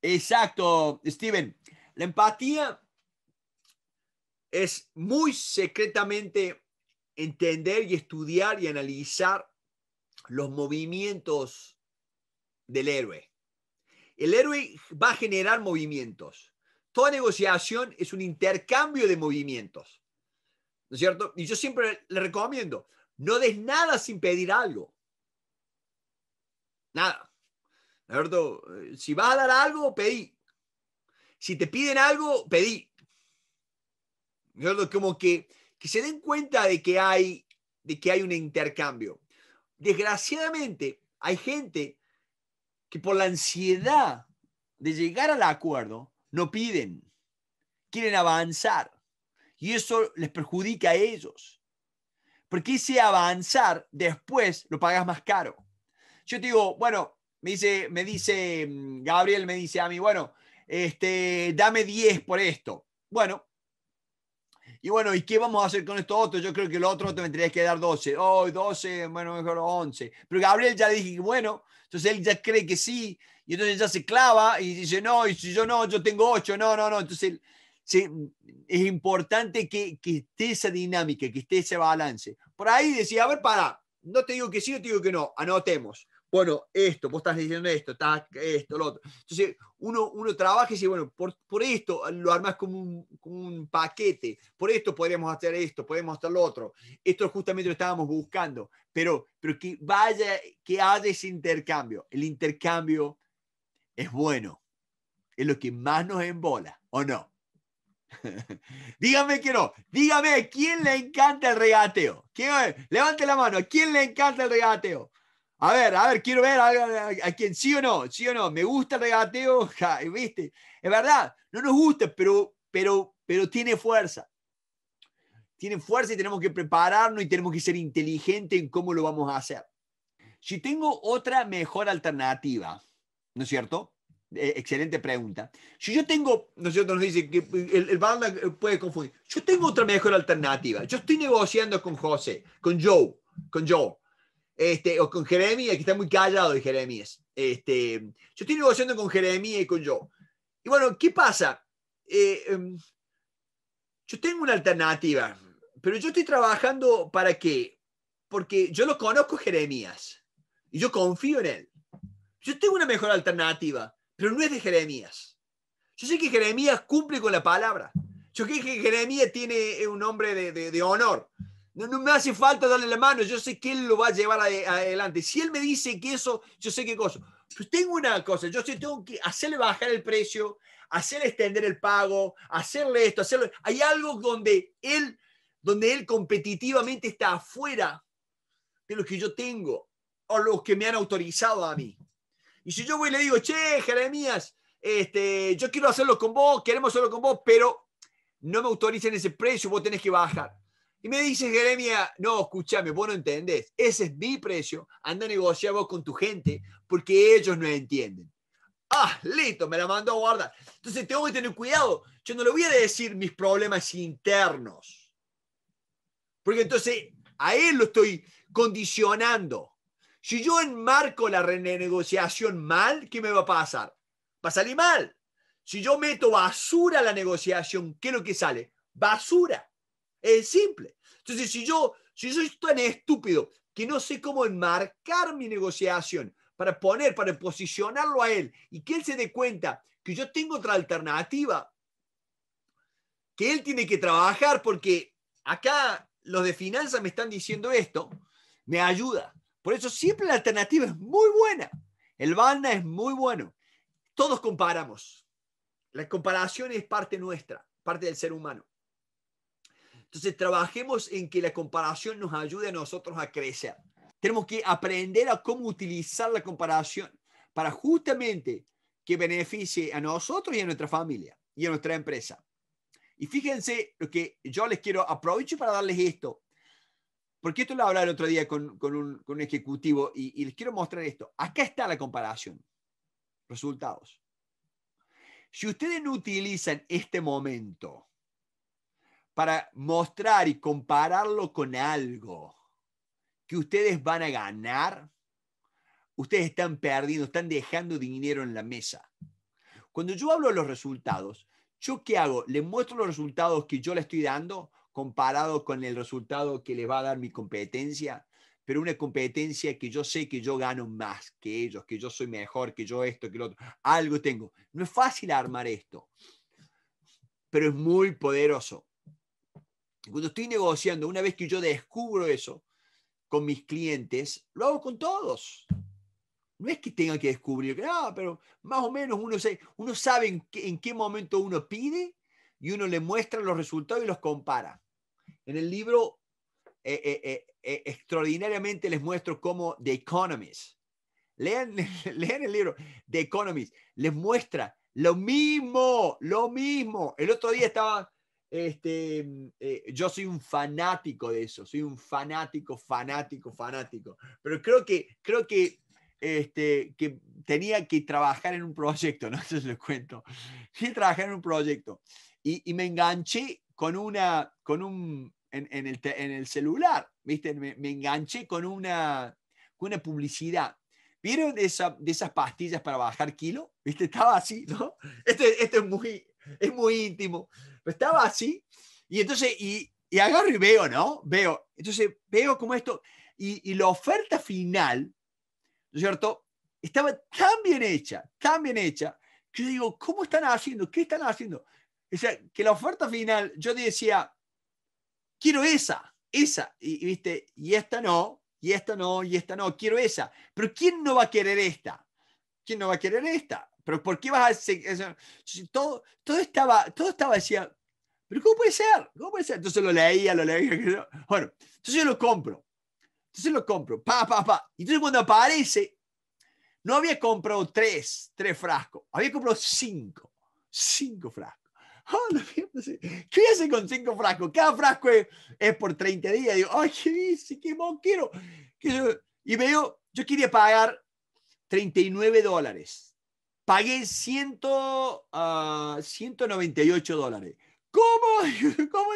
Exacto, Steven. La empatía es muy secretamente entender y estudiar y analizar los movimientos del héroe. El héroe va a generar movimientos toda negociación es un intercambio de movimientos. ¿No es cierto? Y yo siempre le recomiendo, no des nada sin pedir algo. Nada. ¿No es cierto? Eh, si vas a dar algo, pedí. Si te piden algo, pedí. ¿No es cierto? Como que, que se den cuenta de que, hay, de que hay un intercambio. Desgraciadamente, hay gente que por la ansiedad de llegar al acuerdo, no piden, quieren avanzar y eso les perjudica a ellos. Porque ese avanzar después lo pagas más caro. Yo te digo, bueno, me dice, me dice, mm, Gabriel me dice a mí, bueno, este, dame 10 por esto. Bueno, y bueno, ¿y qué vamos a hacer con esto otro? Yo creo que el otro te tendrías que dar 12. Oh, 12, bueno, mejor 11. Pero Gabriel ya dije, bueno, entonces él ya cree que sí, y entonces ya se clava y dice, no, y si yo no, yo tengo ocho, no, no, no. Entonces es importante que, que, esté esa dinámica, que esté ese balance. Por ahí decía, a ver, para, no te digo que sí, no te digo que no, anotemos bueno, esto, vos estás diciendo esto, está esto, lo otro. Entonces, uno, uno trabaja y dice, bueno, por, por esto lo armas como un, como un, paquete, por esto podríamos hacer esto, podemos hacer lo otro. Esto justamente lo estábamos buscando, pero, pero que vaya, que haya ese intercambio. El intercambio es bueno, es lo que más nos embola, ¿o no? Dígame que no. Dígame a quién le encanta el regateo. ¿Quién, eh? levante la mano. ¿A quién le encanta el regateo? A ver, a ver, quiero ver a, quien, sí o no, sí o no, me gusta el regateo, ¿viste? Es verdad, no nos gusta, pero, pero, pero tiene fuerza. Tiene fuerza y tenemos que prepararnos y tenemos que ser inteligentes en cómo lo vamos a hacer. Si tengo otra mejor alternativa, ¿no es cierto? E, excelente pregunta. Si yo tengo, ¿no es cierto? Nos dice que el, el banda eh, puede confundir. Yo tengo otra mejor alternativa. Yo estoy negociando con José, con Joe, con Joe este, o con Jeremías, que está muy callado de Jeremías. Este, yo estoy negociando con Jeremías y con yo. Y bueno, ¿qué pasa? Eh, em, yo tengo una alternativa, pero yo estoy trabajando para qué? Porque yo lo conozco Jeremías y yo confío en él. Yo tengo una mejor alternativa, pero no es de Jeremías. Yo sé que Jeremías cumple con la palabra. Yo sé que Jeremías tiene un nombre de, de, de honor. No, me hace falta darle la mano, yo sé que él lo va a llevar adelante. Si él me dice que eso, yo sé qué cosa. Pues tengo una cosa, yo sé, tengo que hacerle bajar el precio, hacerle extender el pago, hacerle esto, hacerlo Hay algo donde él, donde él competitivamente está afuera de lo que yo tengo o lo que me han autorizado a mí. Y si yo voy y le digo, che, Jeremías, este, yo quiero hacerlo con vos, queremos hacerlo con vos, pero no me autorizan ese precio, vos tenés que bajar. Y me dice Jeremia, no, escúchame, vos no entendés, ese es mi precio, anda a negociar vos con tu gente porque ellos no entienden. Ah, listo, me la mandó a guardar. Entonces tengo que tener cuidado, yo no le voy a decir mis problemas internos, porque entonces a él lo estoy condicionando. Si yo enmarco la renegociación mal, ¿qué me va a pasar? Va a salir mal. Si yo meto basura a la negociación, ¿qué es lo que sale? Basura. Es simple. Entonces, si yo, soy tan estúpido que no sé cómo enmarcar mi negociación para poner, para posicionarlo a él y que él se dé cuenta que yo tengo otra alternativa, que él tiene que trabajar porque acá los de finanzas me están diciendo esto, me ayuda. Por eso siempre la alternativa es muy buena. El banda es muy bueno. Todos comparamos. La comparación es parte nuestra, parte del ser humano. Entonces, trabajemos en que la comparación nos ayude a nosotros a crecer. Tenemos que aprender a cómo utilizar la comparación para justamente que beneficie a nosotros y a nuestra familia y a nuestra empresa. Y fíjense lo que yo les quiero, aprovecho para darles esto, porque esto lo hablé el otro día con, con, un, ejecutivo y, y les quiero mostrar esto. Acá está la comparación. Resultados. Si ustedes no utilizan este momento para mostrar y compararlo con algo que ustedes van a ganar, ustedes están perdiendo, están dejando dinero en la mesa. Cuando yo hablo de los resultados, ¿yo qué hago? Les muestro los resultados que yo le estoy dando comparado con el resultado que les va a dar mi competencia, pero una competencia que yo sé que yo gano más que ellos, que yo soy mejor, que yo esto, que lo otro. Algo tengo. No es fácil armar esto, pero es muy poderoso. Cuando estoy negociando, una vez que yo descubro eso con mis clientes, lo hago con todos. No es que tenga que descubrir, no, ah, pero más o menos uno, uno sabe en qué, momento uno pide y uno le muestra los resultados y los compara. En el libro eh, eh, eh, extraordinariamente les muestro cómo The Economist, lean, lean el libro The Economist, les muestra lo mismo, lo mismo. El otro día estaba este, mm, eh, yo soy un fanático de eso, soy un fanático, fanático, fanático. Pero creo que, creo que, este, que tenía que trabajar en un proyecto, no sé si les cuento. Sí, trabajar en un proyecto. Y, me enganché con una, con un, en, el, en el, celular, ¿viste? Me, me, enganché con una, con una publicidad. ¿Vieron de esas pastillas para bajar kilo? ¿Viste? Estaba así, ¿no? Este, este es muy, es muy íntimo. Pero estaba así, y entonces, y, agarro y veo, ¿no? Veo, entonces veo como esto, y, la oferta final, ¿no es cierto? Estaba tan bien hecha, tan bien hecha, que yo digo, ¿cómo están haciendo? ¿Qué están haciendo? O sea, que la oferta final, yo decía, quiero esa, esa, y, y, viste, y esta no, y esta no, y esta no, quiero esa. Pero ¿quién no va a querer esta? ¿Quién no va a querer esta? Pero ¿por qué vas a todo, todo estaba, todo estaba decía, pero ¿cómo puede ser? ¿Cómo puede ser? Entonces lo leía, lo leía. Bueno, entonces yo lo compro. Entonces lo compro, pa, pa, pa. Y entonces cuando aparece, no había comprado tres, tres frascos, había comprado cinco, cinco frascos. Ah, ¿Qué voy a hacer con cinco frascos? Cada frasco es, por 30 días. digo, ay, ¿qué dice? ¿Qué quiero? Y veo, yo quería pagar 39 dólares pagué 100, 198 ah, dólares. ¿Cómo? ¿Cómo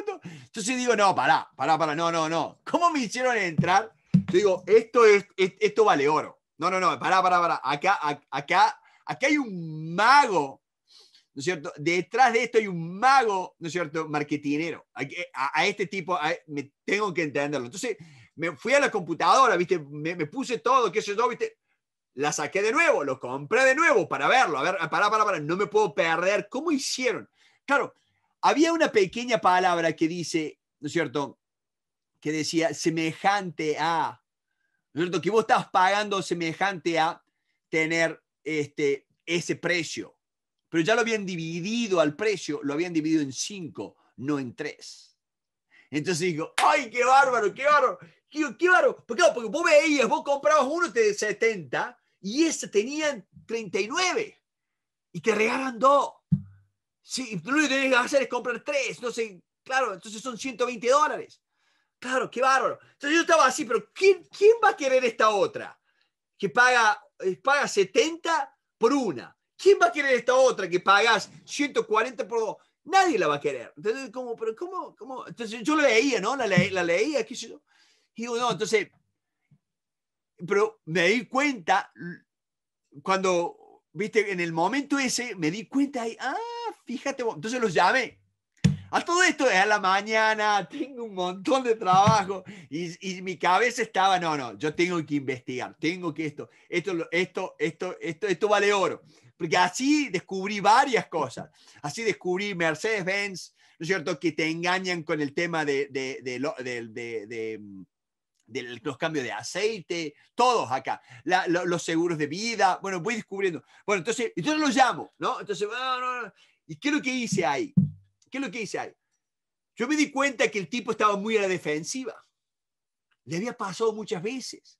Entonces digo, no, pará, pará, pará, no, no, no. ¿Cómo me hicieron entrar? Yo digo, esto, es, esto vale oro. No, no, no, pará, pará, pará. Acá, acá, acá hay un mago, ¿no es cierto? Detrás de esto hay un mago, ¿no es cierto? Marketinero. A, este tipo me tengo que entenderlo. Entonces me fui a la computadora, ¿viste? Me, me puse todo, qué sé yo, ¿viste? la saqué de nuevo, lo compré de nuevo para verlo. A ver, para, para, para, no me puedo perder. ¿Cómo hicieron? Claro, había una pequeña palabra que dice, ¿no es cierto? Que decía semejante a, ¿no es cierto? Que vos estás pagando semejante a tener este, ese precio. Pero ya lo habían dividido al precio, lo habían dividido en cinco, no en tres. Entonces digo, ¡ay, qué bárbaro, qué bárbaro! qué, bárbaro. Porque, qué porque vos veías, vos comprabas uno de 70 y esta tenían 39 y te regalan dos. Si tú que tienes que hacer es comprar tres, no sé, claro, entonces son 120 dólares. Claro, qué bárbaro. Entonces yo estaba así, pero ¿quién, quién va a querer esta otra? Que paga, eh, paga 70 por una. ¿Quién va a querer esta otra que pagas 140 por dos? Nadie la va a querer. Entonces, como, pero ¿cómo? Entonces yo la leía, ¿no? La, la leía, qué Y digo, no, entonces pero me di cuenta cuando, viste, en el momento ese, me di cuenta y, ah, fíjate, entonces los llamé. A todo esto es a la mañana, tengo un montón de trabajo y, y, mi cabeza estaba, no, no, yo tengo que investigar, tengo que esto, esto, esto, esto, esto, esto vale oro. Porque así descubrí varias cosas. Así descubrí Mercedes-Benz, ¿no es cierto?, que te engañan con el tema de, de, de, de mm, los cambios de aceite, todos acá, los seguros de vida, bueno, voy descubriendo. Bueno, entonces, entonces lo llamo, ¿no? Entonces, no, no, no. ¿y qué es lo que hice ahí? ¿Qué es lo que hice ahí? Yo me di cuenta que el tipo estaba muy a la defensiva. Le había pasado muchas veces.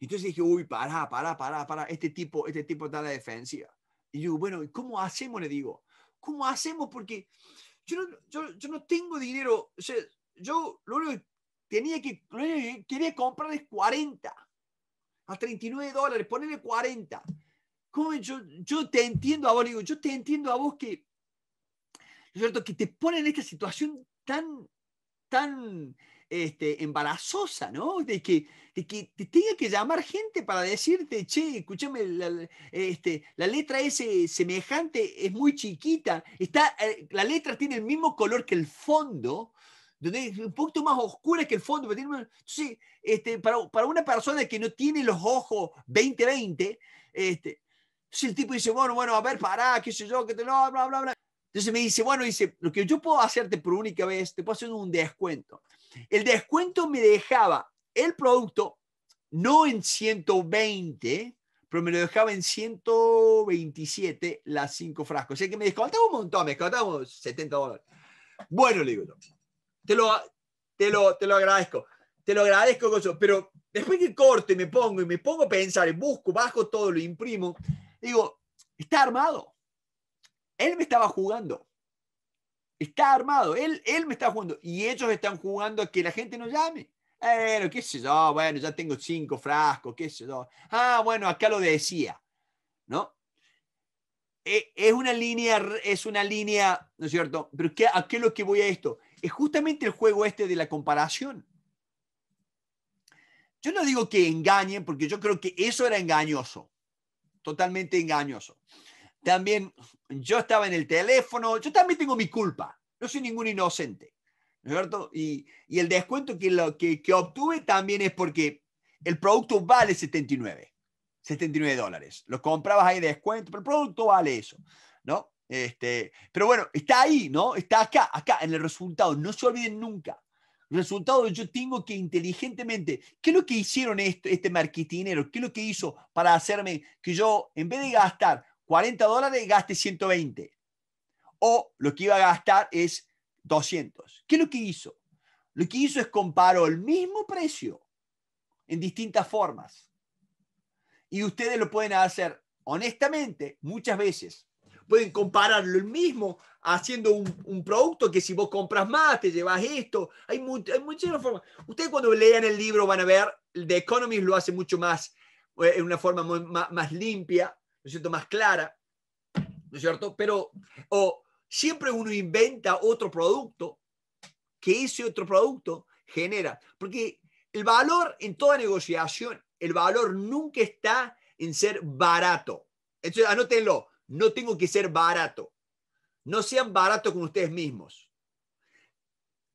Entonces dije, uy, pará, pará, pará, pará, este tipo, este tipo está a la defensiva. Y yo, bueno, ¿cómo hacemos? Le digo, ¿cómo hacemos? Porque yo no, yo, yo no tengo dinero, o sea, yo lo único que tenía que, eh, quería comprarles 40 a 39 dólares, ponerle 40. yo, yo, te entiendo a vos, digo, yo te entiendo a vos que, ¿cierto? que te ponen en esta situación tan, tan este, embarazosa, ¿no? De que, te tenga que llamar gente para decirte, che, escúchame, la, este, la letra S semejante es muy chiquita, está, eh, la letra tiene el mismo color que el fondo, un punto más oscura que el fondo. Pero tiene... Entonces, este, para, para, una persona que no tiene los ojos 20-20, este, entonces el tipo dice, bueno, bueno, a ver, pará, qué sé yo, que te lo, bla, bla, bla. Entonces me dice, bueno, dice, lo que yo puedo hacerte por única vez, te puedo hacer un descuento. El descuento me dejaba el producto no en 120, pero me lo dejaba en 127 las cinco frascos. O sea que me descontaba un montón, me descontaba 70 dólares. Bueno, le digo, te lo, te lo, te lo agradezco. Te lo agradezco, Pero después que corto y me pongo y me pongo a pensar, busco, bajo todo, lo imprimo, digo, está armado. Él me estaba jugando. Está armado. Él, él me está jugando. Y ellos están jugando a que la gente no llame. Bueno, qué sé yo, bueno, ya tengo cinco frascos, qué sé yo. Ah, bueno, acá lo decía, ¿no? E, es una línea, es una línea, ¿no es cierto? Pero ¿qué, ¿a qué lo que voy a esto? es justamente el juego este de la comparación. Yo no digo que engañen, porque yo creo que eso era engañoso, totalmente engañoso. También yo estaba en el teléfono, yo también tengo mi culpa, no soy ningún inocente, ¿no cierto? Y, el descuento que, lo, que, que obtuve también es porque el producto vale 79, 79 dólares. Lo comprabas ahí de descuento, pero el producto vale eso, ¿no? Este, pero bueno, está ahí, ¿no? Está acá, acá, en el resultado. No se olviden nunca. Resultado, yo tengo que inteligentemente, ¿qué es lo que hicieron este, este ¿Qué es lo que hizo para hacerme que yo, en vez de gastar 40 dólares, gaste 120? O lo que iba a gastar es 200. ¿Qué es lo que hizo? Lo que hizo es comparó el mismo precio en distintas formas. Y ustedes lo pueden hacer honestamente muchas veces pueden compararlo el mismo haciendo un, producto que si vos compras más, te llevas esto. Hay, muchas hay muchísimas formas. Ustedes cuando lean el libro van a ver, The Economist lo hace mucho más, eh, en una forma más, limpia, Más clara, ¿no es cierto? Pero o siempre uno inventa otro producto que ese otro producto genera. Porque el valor en toda negociación, el valor nunca está en ser barato. Entonces, anótenlo no tengo que ser barato. No sean baratos con ustedes mismos.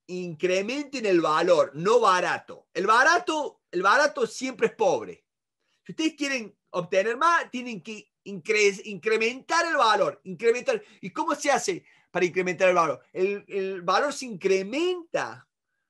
Incrementen el valor, no barato. El barato, el barato siempre es pobre. Si ustedes quieren obtener más, tienen que incrementar el valor, incrementar. ¿Y cómo se hace para incrementar el valor? El, el valor se incrementa,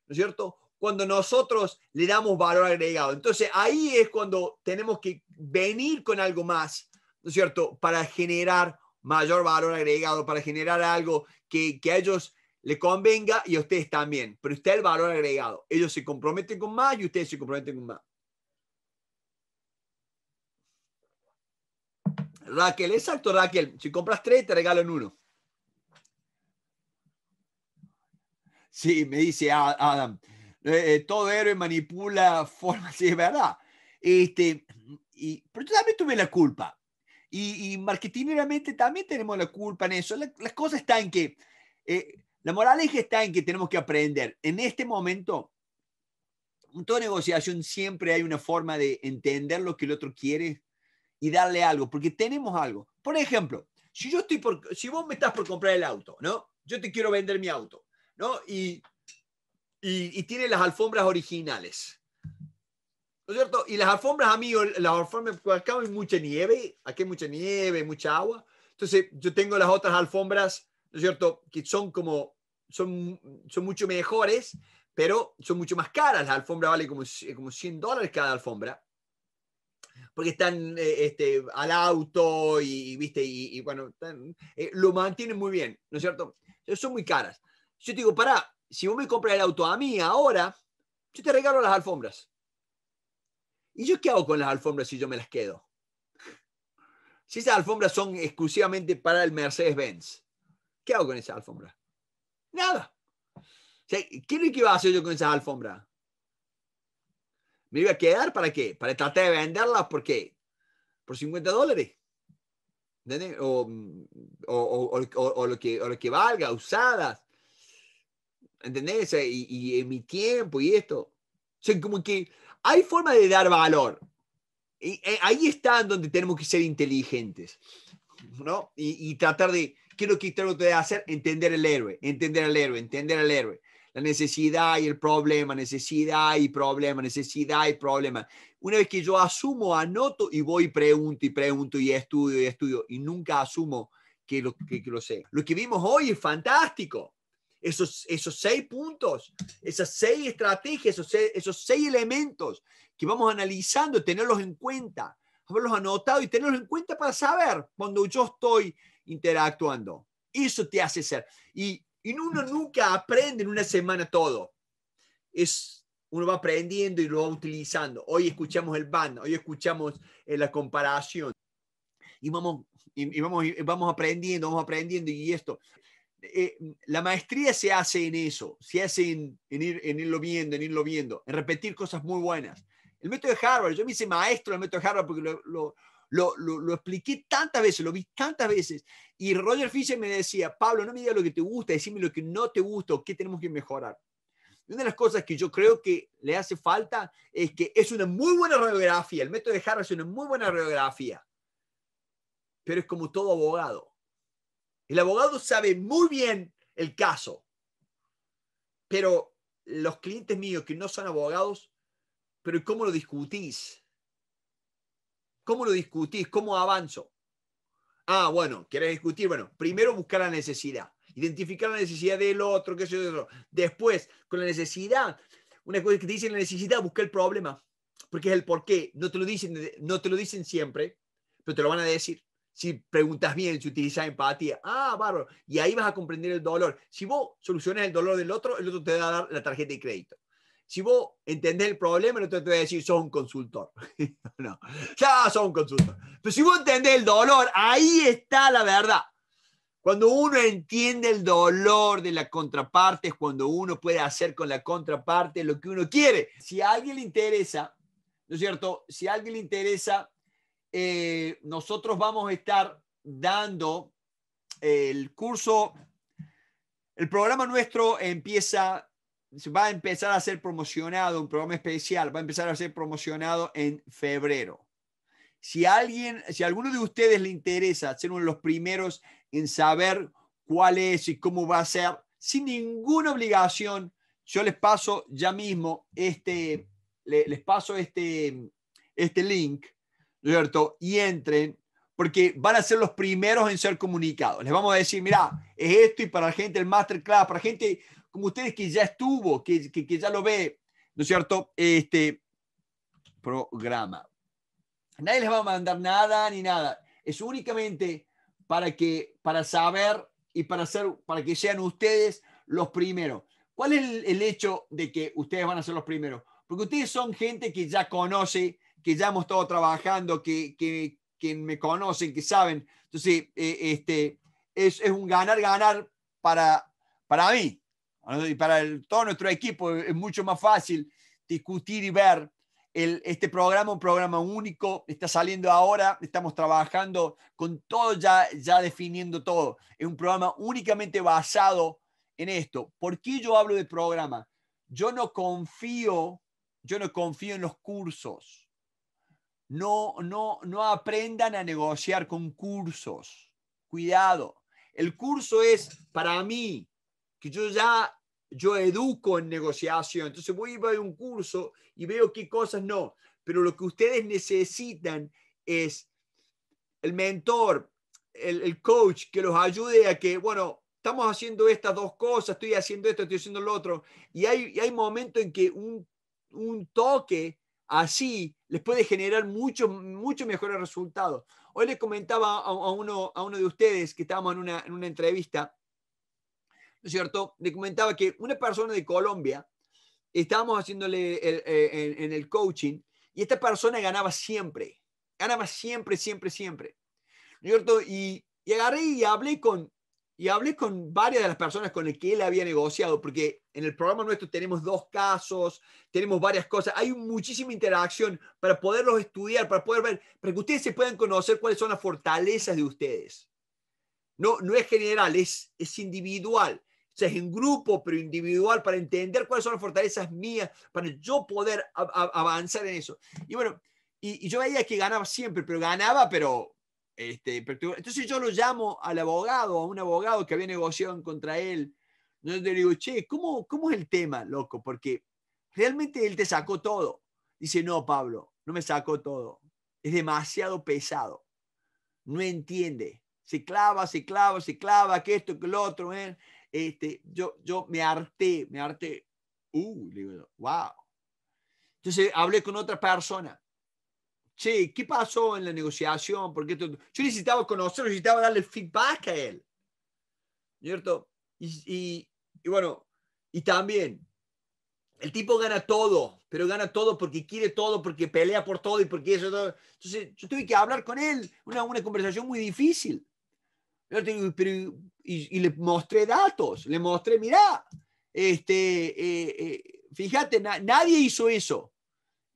¿no es cierto? Cuando nosotros le damos valor agregado. Entonces ahí es cuando tenemos que venir con algo más ¿no es cierto?, para generar mayor valor agregado, para generar algo que, que a ellos le convenga y a ustedes también. Pero usted el valor agregado. Ellos se comprometen con más y ustedes se comprometen con más. Raquel, exacto, Raquel. Si compras tres, te regalan uno. Sí, me dice Adam. Eh, eh, todo héroe manipula formas, sí, es verdad. Este, y, pero yo también tuve la culpa. Y, y marketingeramente también tenemos la culpa en eso. La, cosas cosa está en que, eh, la moral es está en que tenemos que aprender. En este momento, en toda negociación siempre hay una forma de entender lo que el otro quiere y darle algo, porque tenemos algo. Por ejemplo, si yo estoy por, si vos me estás por comprar el auto, ¿no? Yo te quiero vender mi auto, ¿no? Y, y, y tiene las alfombras originales. ¿No es cierto? Y las alfombras, amigos, las alfombras, pues, acá hay mucha nieve, aquí hay mucha nieve, mucha agua. Entonces, yo tengo las otras alfombras, ¿no es cierto? Que son como, son, son mucho mejores, pero son mucho más caras. La alfombra vale como, eh, como 100 dólares cada alfombra. Porque están eh, este, al auto y, viste, y, bueno, eh, lo mantienen muy bien, ¿no es cierto? Son muy caras. Yo te digo, pará, si vos me compras el auto a mí ahora, yo te regalo las alfombras. ¿Y yo qué hago con las alfombras si yo me las quedo? Si esas alfombras son exclusivamente para el Mercedes-Benz, ¿qué hago con esas alfombras? Nada. ¿Qué es lo que iba a hacer yo con esas alfombras? ¿Me iba a quedar para qué? Para tratar de venderlas, ¿por qué? Por 50 dólares. O, o, lo que, o, lo que, valga, usadas. ¿Entendés? Y, y, en mi tiempo y esto. O sea, como que hay forma de dar valor. Y, eh, ahí está donde tenemos que ser inteligentes, ¿no? Y, tratar de, ¿qué es lo que tengo que hacer? Entender el héroe, entender al héroe, entender al héroe. La necesidad y el problema, necesidad y problema, necesidad y problema. Una vez que yo asumo, anoto y voy, pregunto y pregunto y estudio y estudio y nunca asumo que lo, que lo sé. Lo que vimos hoy es fantástico esos, seis puntos, esas seis estrategias, esos seis, elementos que vamos analizando, tenerlos en cuenta, haberlos anotado y tenerlos en cuenta para saber cuando yo estoy interactuando. Eso te hace ser. Y, uno nunca aprende en una semana todo. Es, uno va aprendiendo y lo va utilizando. Hoy escuchamos el band, hoy escuchamos eh, la comparación. Y vamos, vamos, vamos aprendiendo, vamos aprendiendo y esto. Eh, la maestría se hace en eso, se hace en, en, irlo viendo, en irlo viendo, en repetir cosas muy buenas. El método de Harvard, yo me hice maestro del método de Harvard porque lo, expliqué tantas veces, lo vi tantas veces. Y Roger Fisher me decía, Pablo, no me digas lo que te gusta, decime lo que no te gusta o qué tenemos que mejorar. Y una de las cosas que yo creo que le hace falta es que es una muy buena radiografía, el método de Harvard es una muy buena radiografía, pero es como todo abogado. El abogado sabe muy bien el caso, pero los clientes míos que no son abogados, pero ¿cómo lo discutís? ¿Cómo lo discutís? ¿Cómo avanzo? Ah, bueno, ¿quieres discutir? Bueno, primero buscar la necesidad, identificar la necesidad del otro, qué sé yo. Después, con la necesidad, una cosa que te dicen la necesidad, busca el problema, porque es el por qué. No te lo dicen, no te lo dicen siempre, pero te lo van a decir si preguntas bien, si utilizas empatía, ah, bárbaro, y ahí vas a comprender el dolor. Si vos solucionas el dolor del otro, el otro te va a dar la tarjeta de crédito. Si vos entendés el problema, el otro te va a decir, sos un consultor. no, ya sos un consultor. Pero si vos entendés el dolor, ahí está la verdad. Cuando uno entiende el dolor de la contraparte es cuando uno puede hacer con la contraparte lo que uno quiere. Si a alguien le interesa, ¿no es cierto? Si a alguien le interesa eh, nosotros vamos a estar dando eh, el curso. El programa nuestro empieza, va a empezar a ser promocionado, un programa especial, va a empezar a ser promocionado en febrero. Si alguien, si a alguno de ustedes le interesa ser uno de los primeros en saber cuál es y cómo va a ser, sin ninguna obligación, yo les paso ya mismo este, les paso este, este link cierto? Y entren, porque van a ser los primeros en ser comunicados. Les vamos a decir, mira, es esto y para la gente el masterclass, para gente como ustedes que ya estuvo, que, que, ya lo ve, ¿no es cierto? Este programa. Nadie les va a mandar nada ni nada. Es únicamente para que, para saber y para, ser, para que sean ustedes los primeros. ¿Cuál es el hecho de que ustedes van a ser los primeros? Porque ustedes son gente que ya conoce, que ya hemos estado trabajando, que, me conocen, que saben. Entonces, eh, este, es, un ganar-ganar para, para mí. Y para todo nuestro equipo es mucho más fácil discutir y ver este programa, un programa único, está saliendo ahora, estamos trabajando con todo ya, ya definiendo todo. Es un programa únicamente basado en esto. ¿Por qué yo hablo de programa? Yo no confío, yo no confío en los cursos. No, no, no aprendan a negociar con cursos. Cuidado. El curso es para mí, que yo ya yo educo en negociación. Entonces voy a ir a un curso y veo qué cosas no. Pero lo que ustedes necesitan es el mentor, el, coach que los ayude a que, bueno, estamos haciendo estas dos cosas, estoy haciendo esto, estoy haciendo lo otro. Y hay, hay momentos en que un, un toque Así les puede generar muchos mucho mejores resultados. Hoy les comentaba a, uno, a uno de ustedes que estábamos en una, entrevista, ¿no es cierto? Le comentaba que una persona de Colombia, estábamos haciéndole el, eh, en, el coaching, y esta persona ganaba siempre, ganaba siempre, siempre, siempre. ¿no cierto? Y, y agarré y hablé con, y hablé con varias de las personas con las que él había negociado, porque en el programa nuestro tenemos dos casos, tenemos varias cosas, hay muchísima interacción para poderlos estudiar, para poder ver, para que ustedes se puedan conocer cuáles son las fortalezas de ustedes. No, no es general, es, es individual. O sea, es en grupo, pero individual, para entender cuáles son las fortalezas mías, para yo poder avanzar en eso. Y bueno, y yo veía que ganaba siempre, pero ganaba, pero este, entonces yo lo llamo al abogado, a un abogado que había negociado contra él. Yo le digo, che, ¿cómo, ¿cómo es el tema, loco? Porque realmente él te sacó todo. Dice, no, Pablo, no me sacó todo. Es demasiado pesado. No entiende. Se clava, se clava, se clava, que esto, que lo otro. ¿eh? Este, yo, yo me harté, me harté. Uh, wow. Entonces hablé con otra persona che, ¿qué pasó en la negociación? Porque yo necesitaba conocerlo, necesitaba darle feedback a él. ¿Cierto? Y, bueno, y también, el tipo gana todo, pero gana todo porque quiere todo, porque pelea por todo y porque eso. Todo. Entonces, yo tuve que hablar con él, una, una conversación muy difícil. y, le mostré datos, le mostré, mirá, este, eh, eh, fíjate, nadie hizo eso.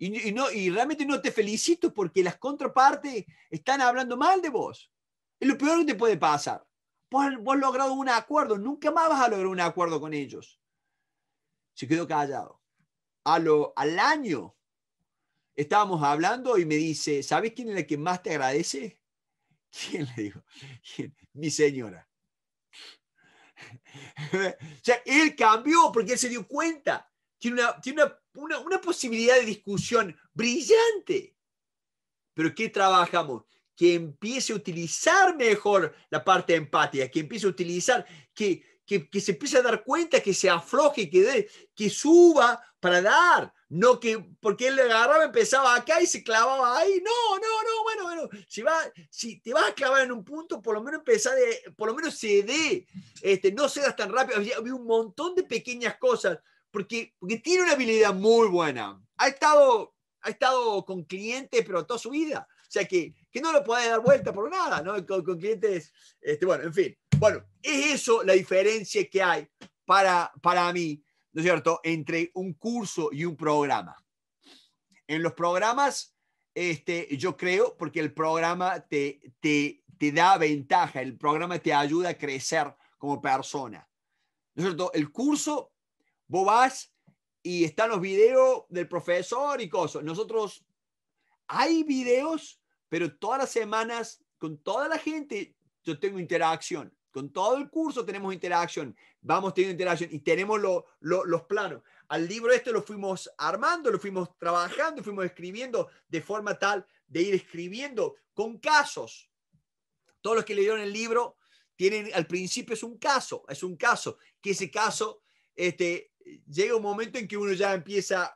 Y, realmente no te felicito porque las contrapartes están hablando mal de vos. Es lo peor que te puede pasar. Vos, vos has logrado un acuerdo, nunca más vas a lograr un acuerdo con ellos. Se quedó callado. al año estábamos hablando y me dice, ¿sabes quién es la que más te agradece? ¿Quién le dijo. Mi señora. o sea, él cambió porque él se dio cuenta. tiene una una, posibilidad de discusión brillante. Pero ¿qué trabajamos? Que empiece a utilizar mejor la parte de empatía, que empiece a utilizar, que, que, que, se empiece a dar cuenta, que se afloje, que, de, que suba para dar. No que porque él agarraba, empezaba acá y se clavaba ahí. No, no, no, bueno, bueno. Si, va, si te vas a clavar en un punto, por lo menos empezar, de, por lo menos se dé. Este, no cedas tan rápido. Había, había, un montón de pequeñas cosas porque, tiene una habilidad muy buena. Ha estado, ha estado con clientes, pero toda su vida. O sea que, que no lo puede dar vuelta por nada, ¿no? Con, con clientes, este, bueno, en fin. Bueno, es eso la diferencia que hay para, para mí, ¿no es cierto?, entre un curso y un programa. En los programas, este, yo creo, porque el programa te, te, te da ventaja, el programa te ayuda a crecer como persona. ¿No es cierto? El curso Vos vas y están los videos del profesor y cosas. Nosotros hay videos, pero todas las semanas con toda la gente yo tengo interacción. Con todo el curso tenemos interacción, vamos teniendo interacción y tenemos los planos. Al libro este lo fuimos armando, lo fuimos trabajando, fuimos escribiendo de forma tal de ir escribiendo con casos. Todos los que leyeron el libro tienen al principio es un caso, es un caso, que ese caso este, llega un momento en que uno ya empieza,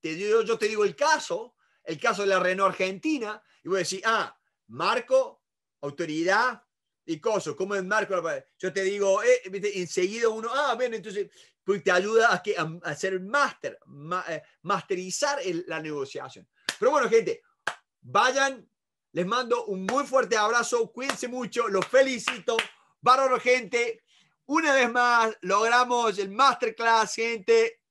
te yo te digo el caso, el caso de la Renault Argentina, y voy a decir, ah, marco, autoridad y cosas, ¿cómo es marco? Yo te digo, eh, enseguida uno, ah, bueno, entonces, pues te ayuda a, que, a, hacer máster, eh, masterizar la negociación. Pero bueno, gente, vayan, les mando un muy fuerte abrazo, cuídense mucho, los felicito, bárbaro gente, una vez más, logramos el masterclass, gente.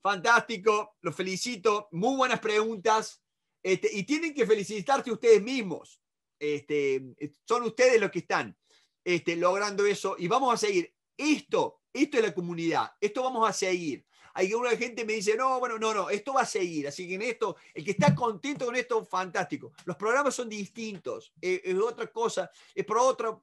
Fantástico, los felicito. Muy buenas preguntas. Este, y tienen que felicitarse ustedes mismos. Este, son ustedes los que están este, logrando eso. Y vamos a seguir. Esto, esto es la comunidad. Esto vamos a seguir. Hay que una gente me dice, no, bueno, no, no, esto va a seguir. Así que en esto, el que está contento con esto, fantástico. Los programas son distintos. Eh, es, otra cosa. Es por otra,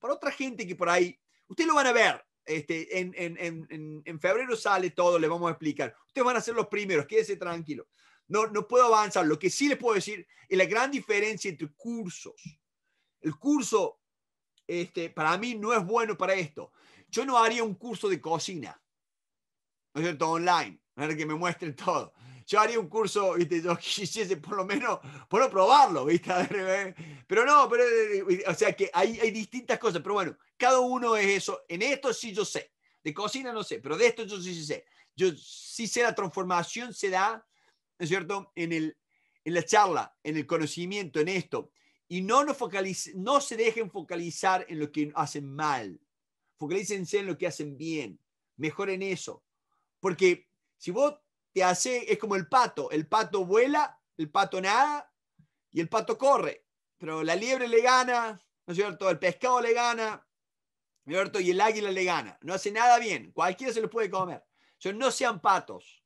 otra gente que por ahí Ustedes lo van a ver. Este, en, en, en, en, febrero sale todo, le vamos a explicar. Ustedes van a ser los primeros, quédese tranquilo. No, no puedo avanzar. Lo que sí les puedo decir es la gran diferencia entre cursos. El curso, este, para mí, no es bueno para esto. Yo no haría un curso de cocina, ¿no es cierto? Online, para que me muestren todo yo haría un curso, ¿viste? Yo quisiese por lo menos, por probarlo, ¿viste? Eh, pero no, pero, eh, o sea que hay, hay distintas cosas, pero bueno, cada uno es eso. En esto sí yo sé, de cocina no sé, pero de esto yo sí, sé. Yo sí sé la transformación se da, ¿no es cierto?, en, el, en la charla, en el conocimiento, en esto. Y no, nos focalice, no se dejen focalizar en lo que hacen mal. Focalícense en lo que hacen bien. Mejoren eso. Porque si vos hace, es como el pato, el pato vuela, el pato nada y el pato corre, pero la liebre le gana, ¿no es cierto? El pescado le gana, ¿no es cierto? Y el águila le gana, no hace nada bien, cualquiera se lo puede comer. O no sean patos,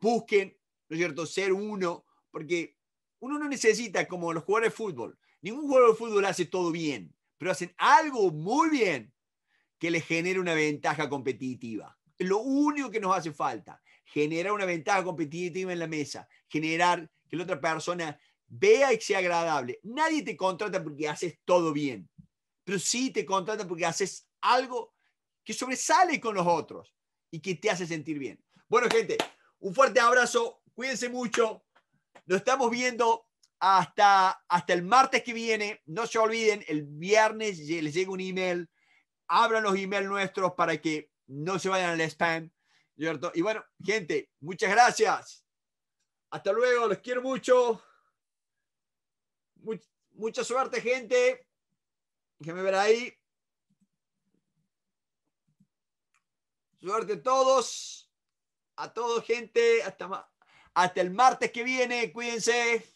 busquen, ¿no es cierto?, ser uno, porque uno no necesita, como los jugadores de fútbol, ningún jugador de fútbol hace todo bien, pero hacen algo muy bien que le genere una ventaja competitiva. Es lo único que nos hace falta generar una ventaja competitiva en la mesa, generar que la otra persona vea y sea agradable. Nadie te contrata porque haces todo bien, pero sí te contrata porque haces algo que sobresale con los otros y que te hace sentir bien. Bueno, gente, un fuerte abrazo, cuídense mucho, nos estamos viendo hasta, hasta el martes que viene, no se olviden, el viernes les llega un email, abran los emails nuestros para que no se vayan al spam. Y bueno, gente, muchas gracias. Hasta luego, los quiero mucho. mucha suerte, gente. Déjenme ver ahí. Suerte a todos. A todos, gente. Hasta, hasta el martes que viene. Cuídense.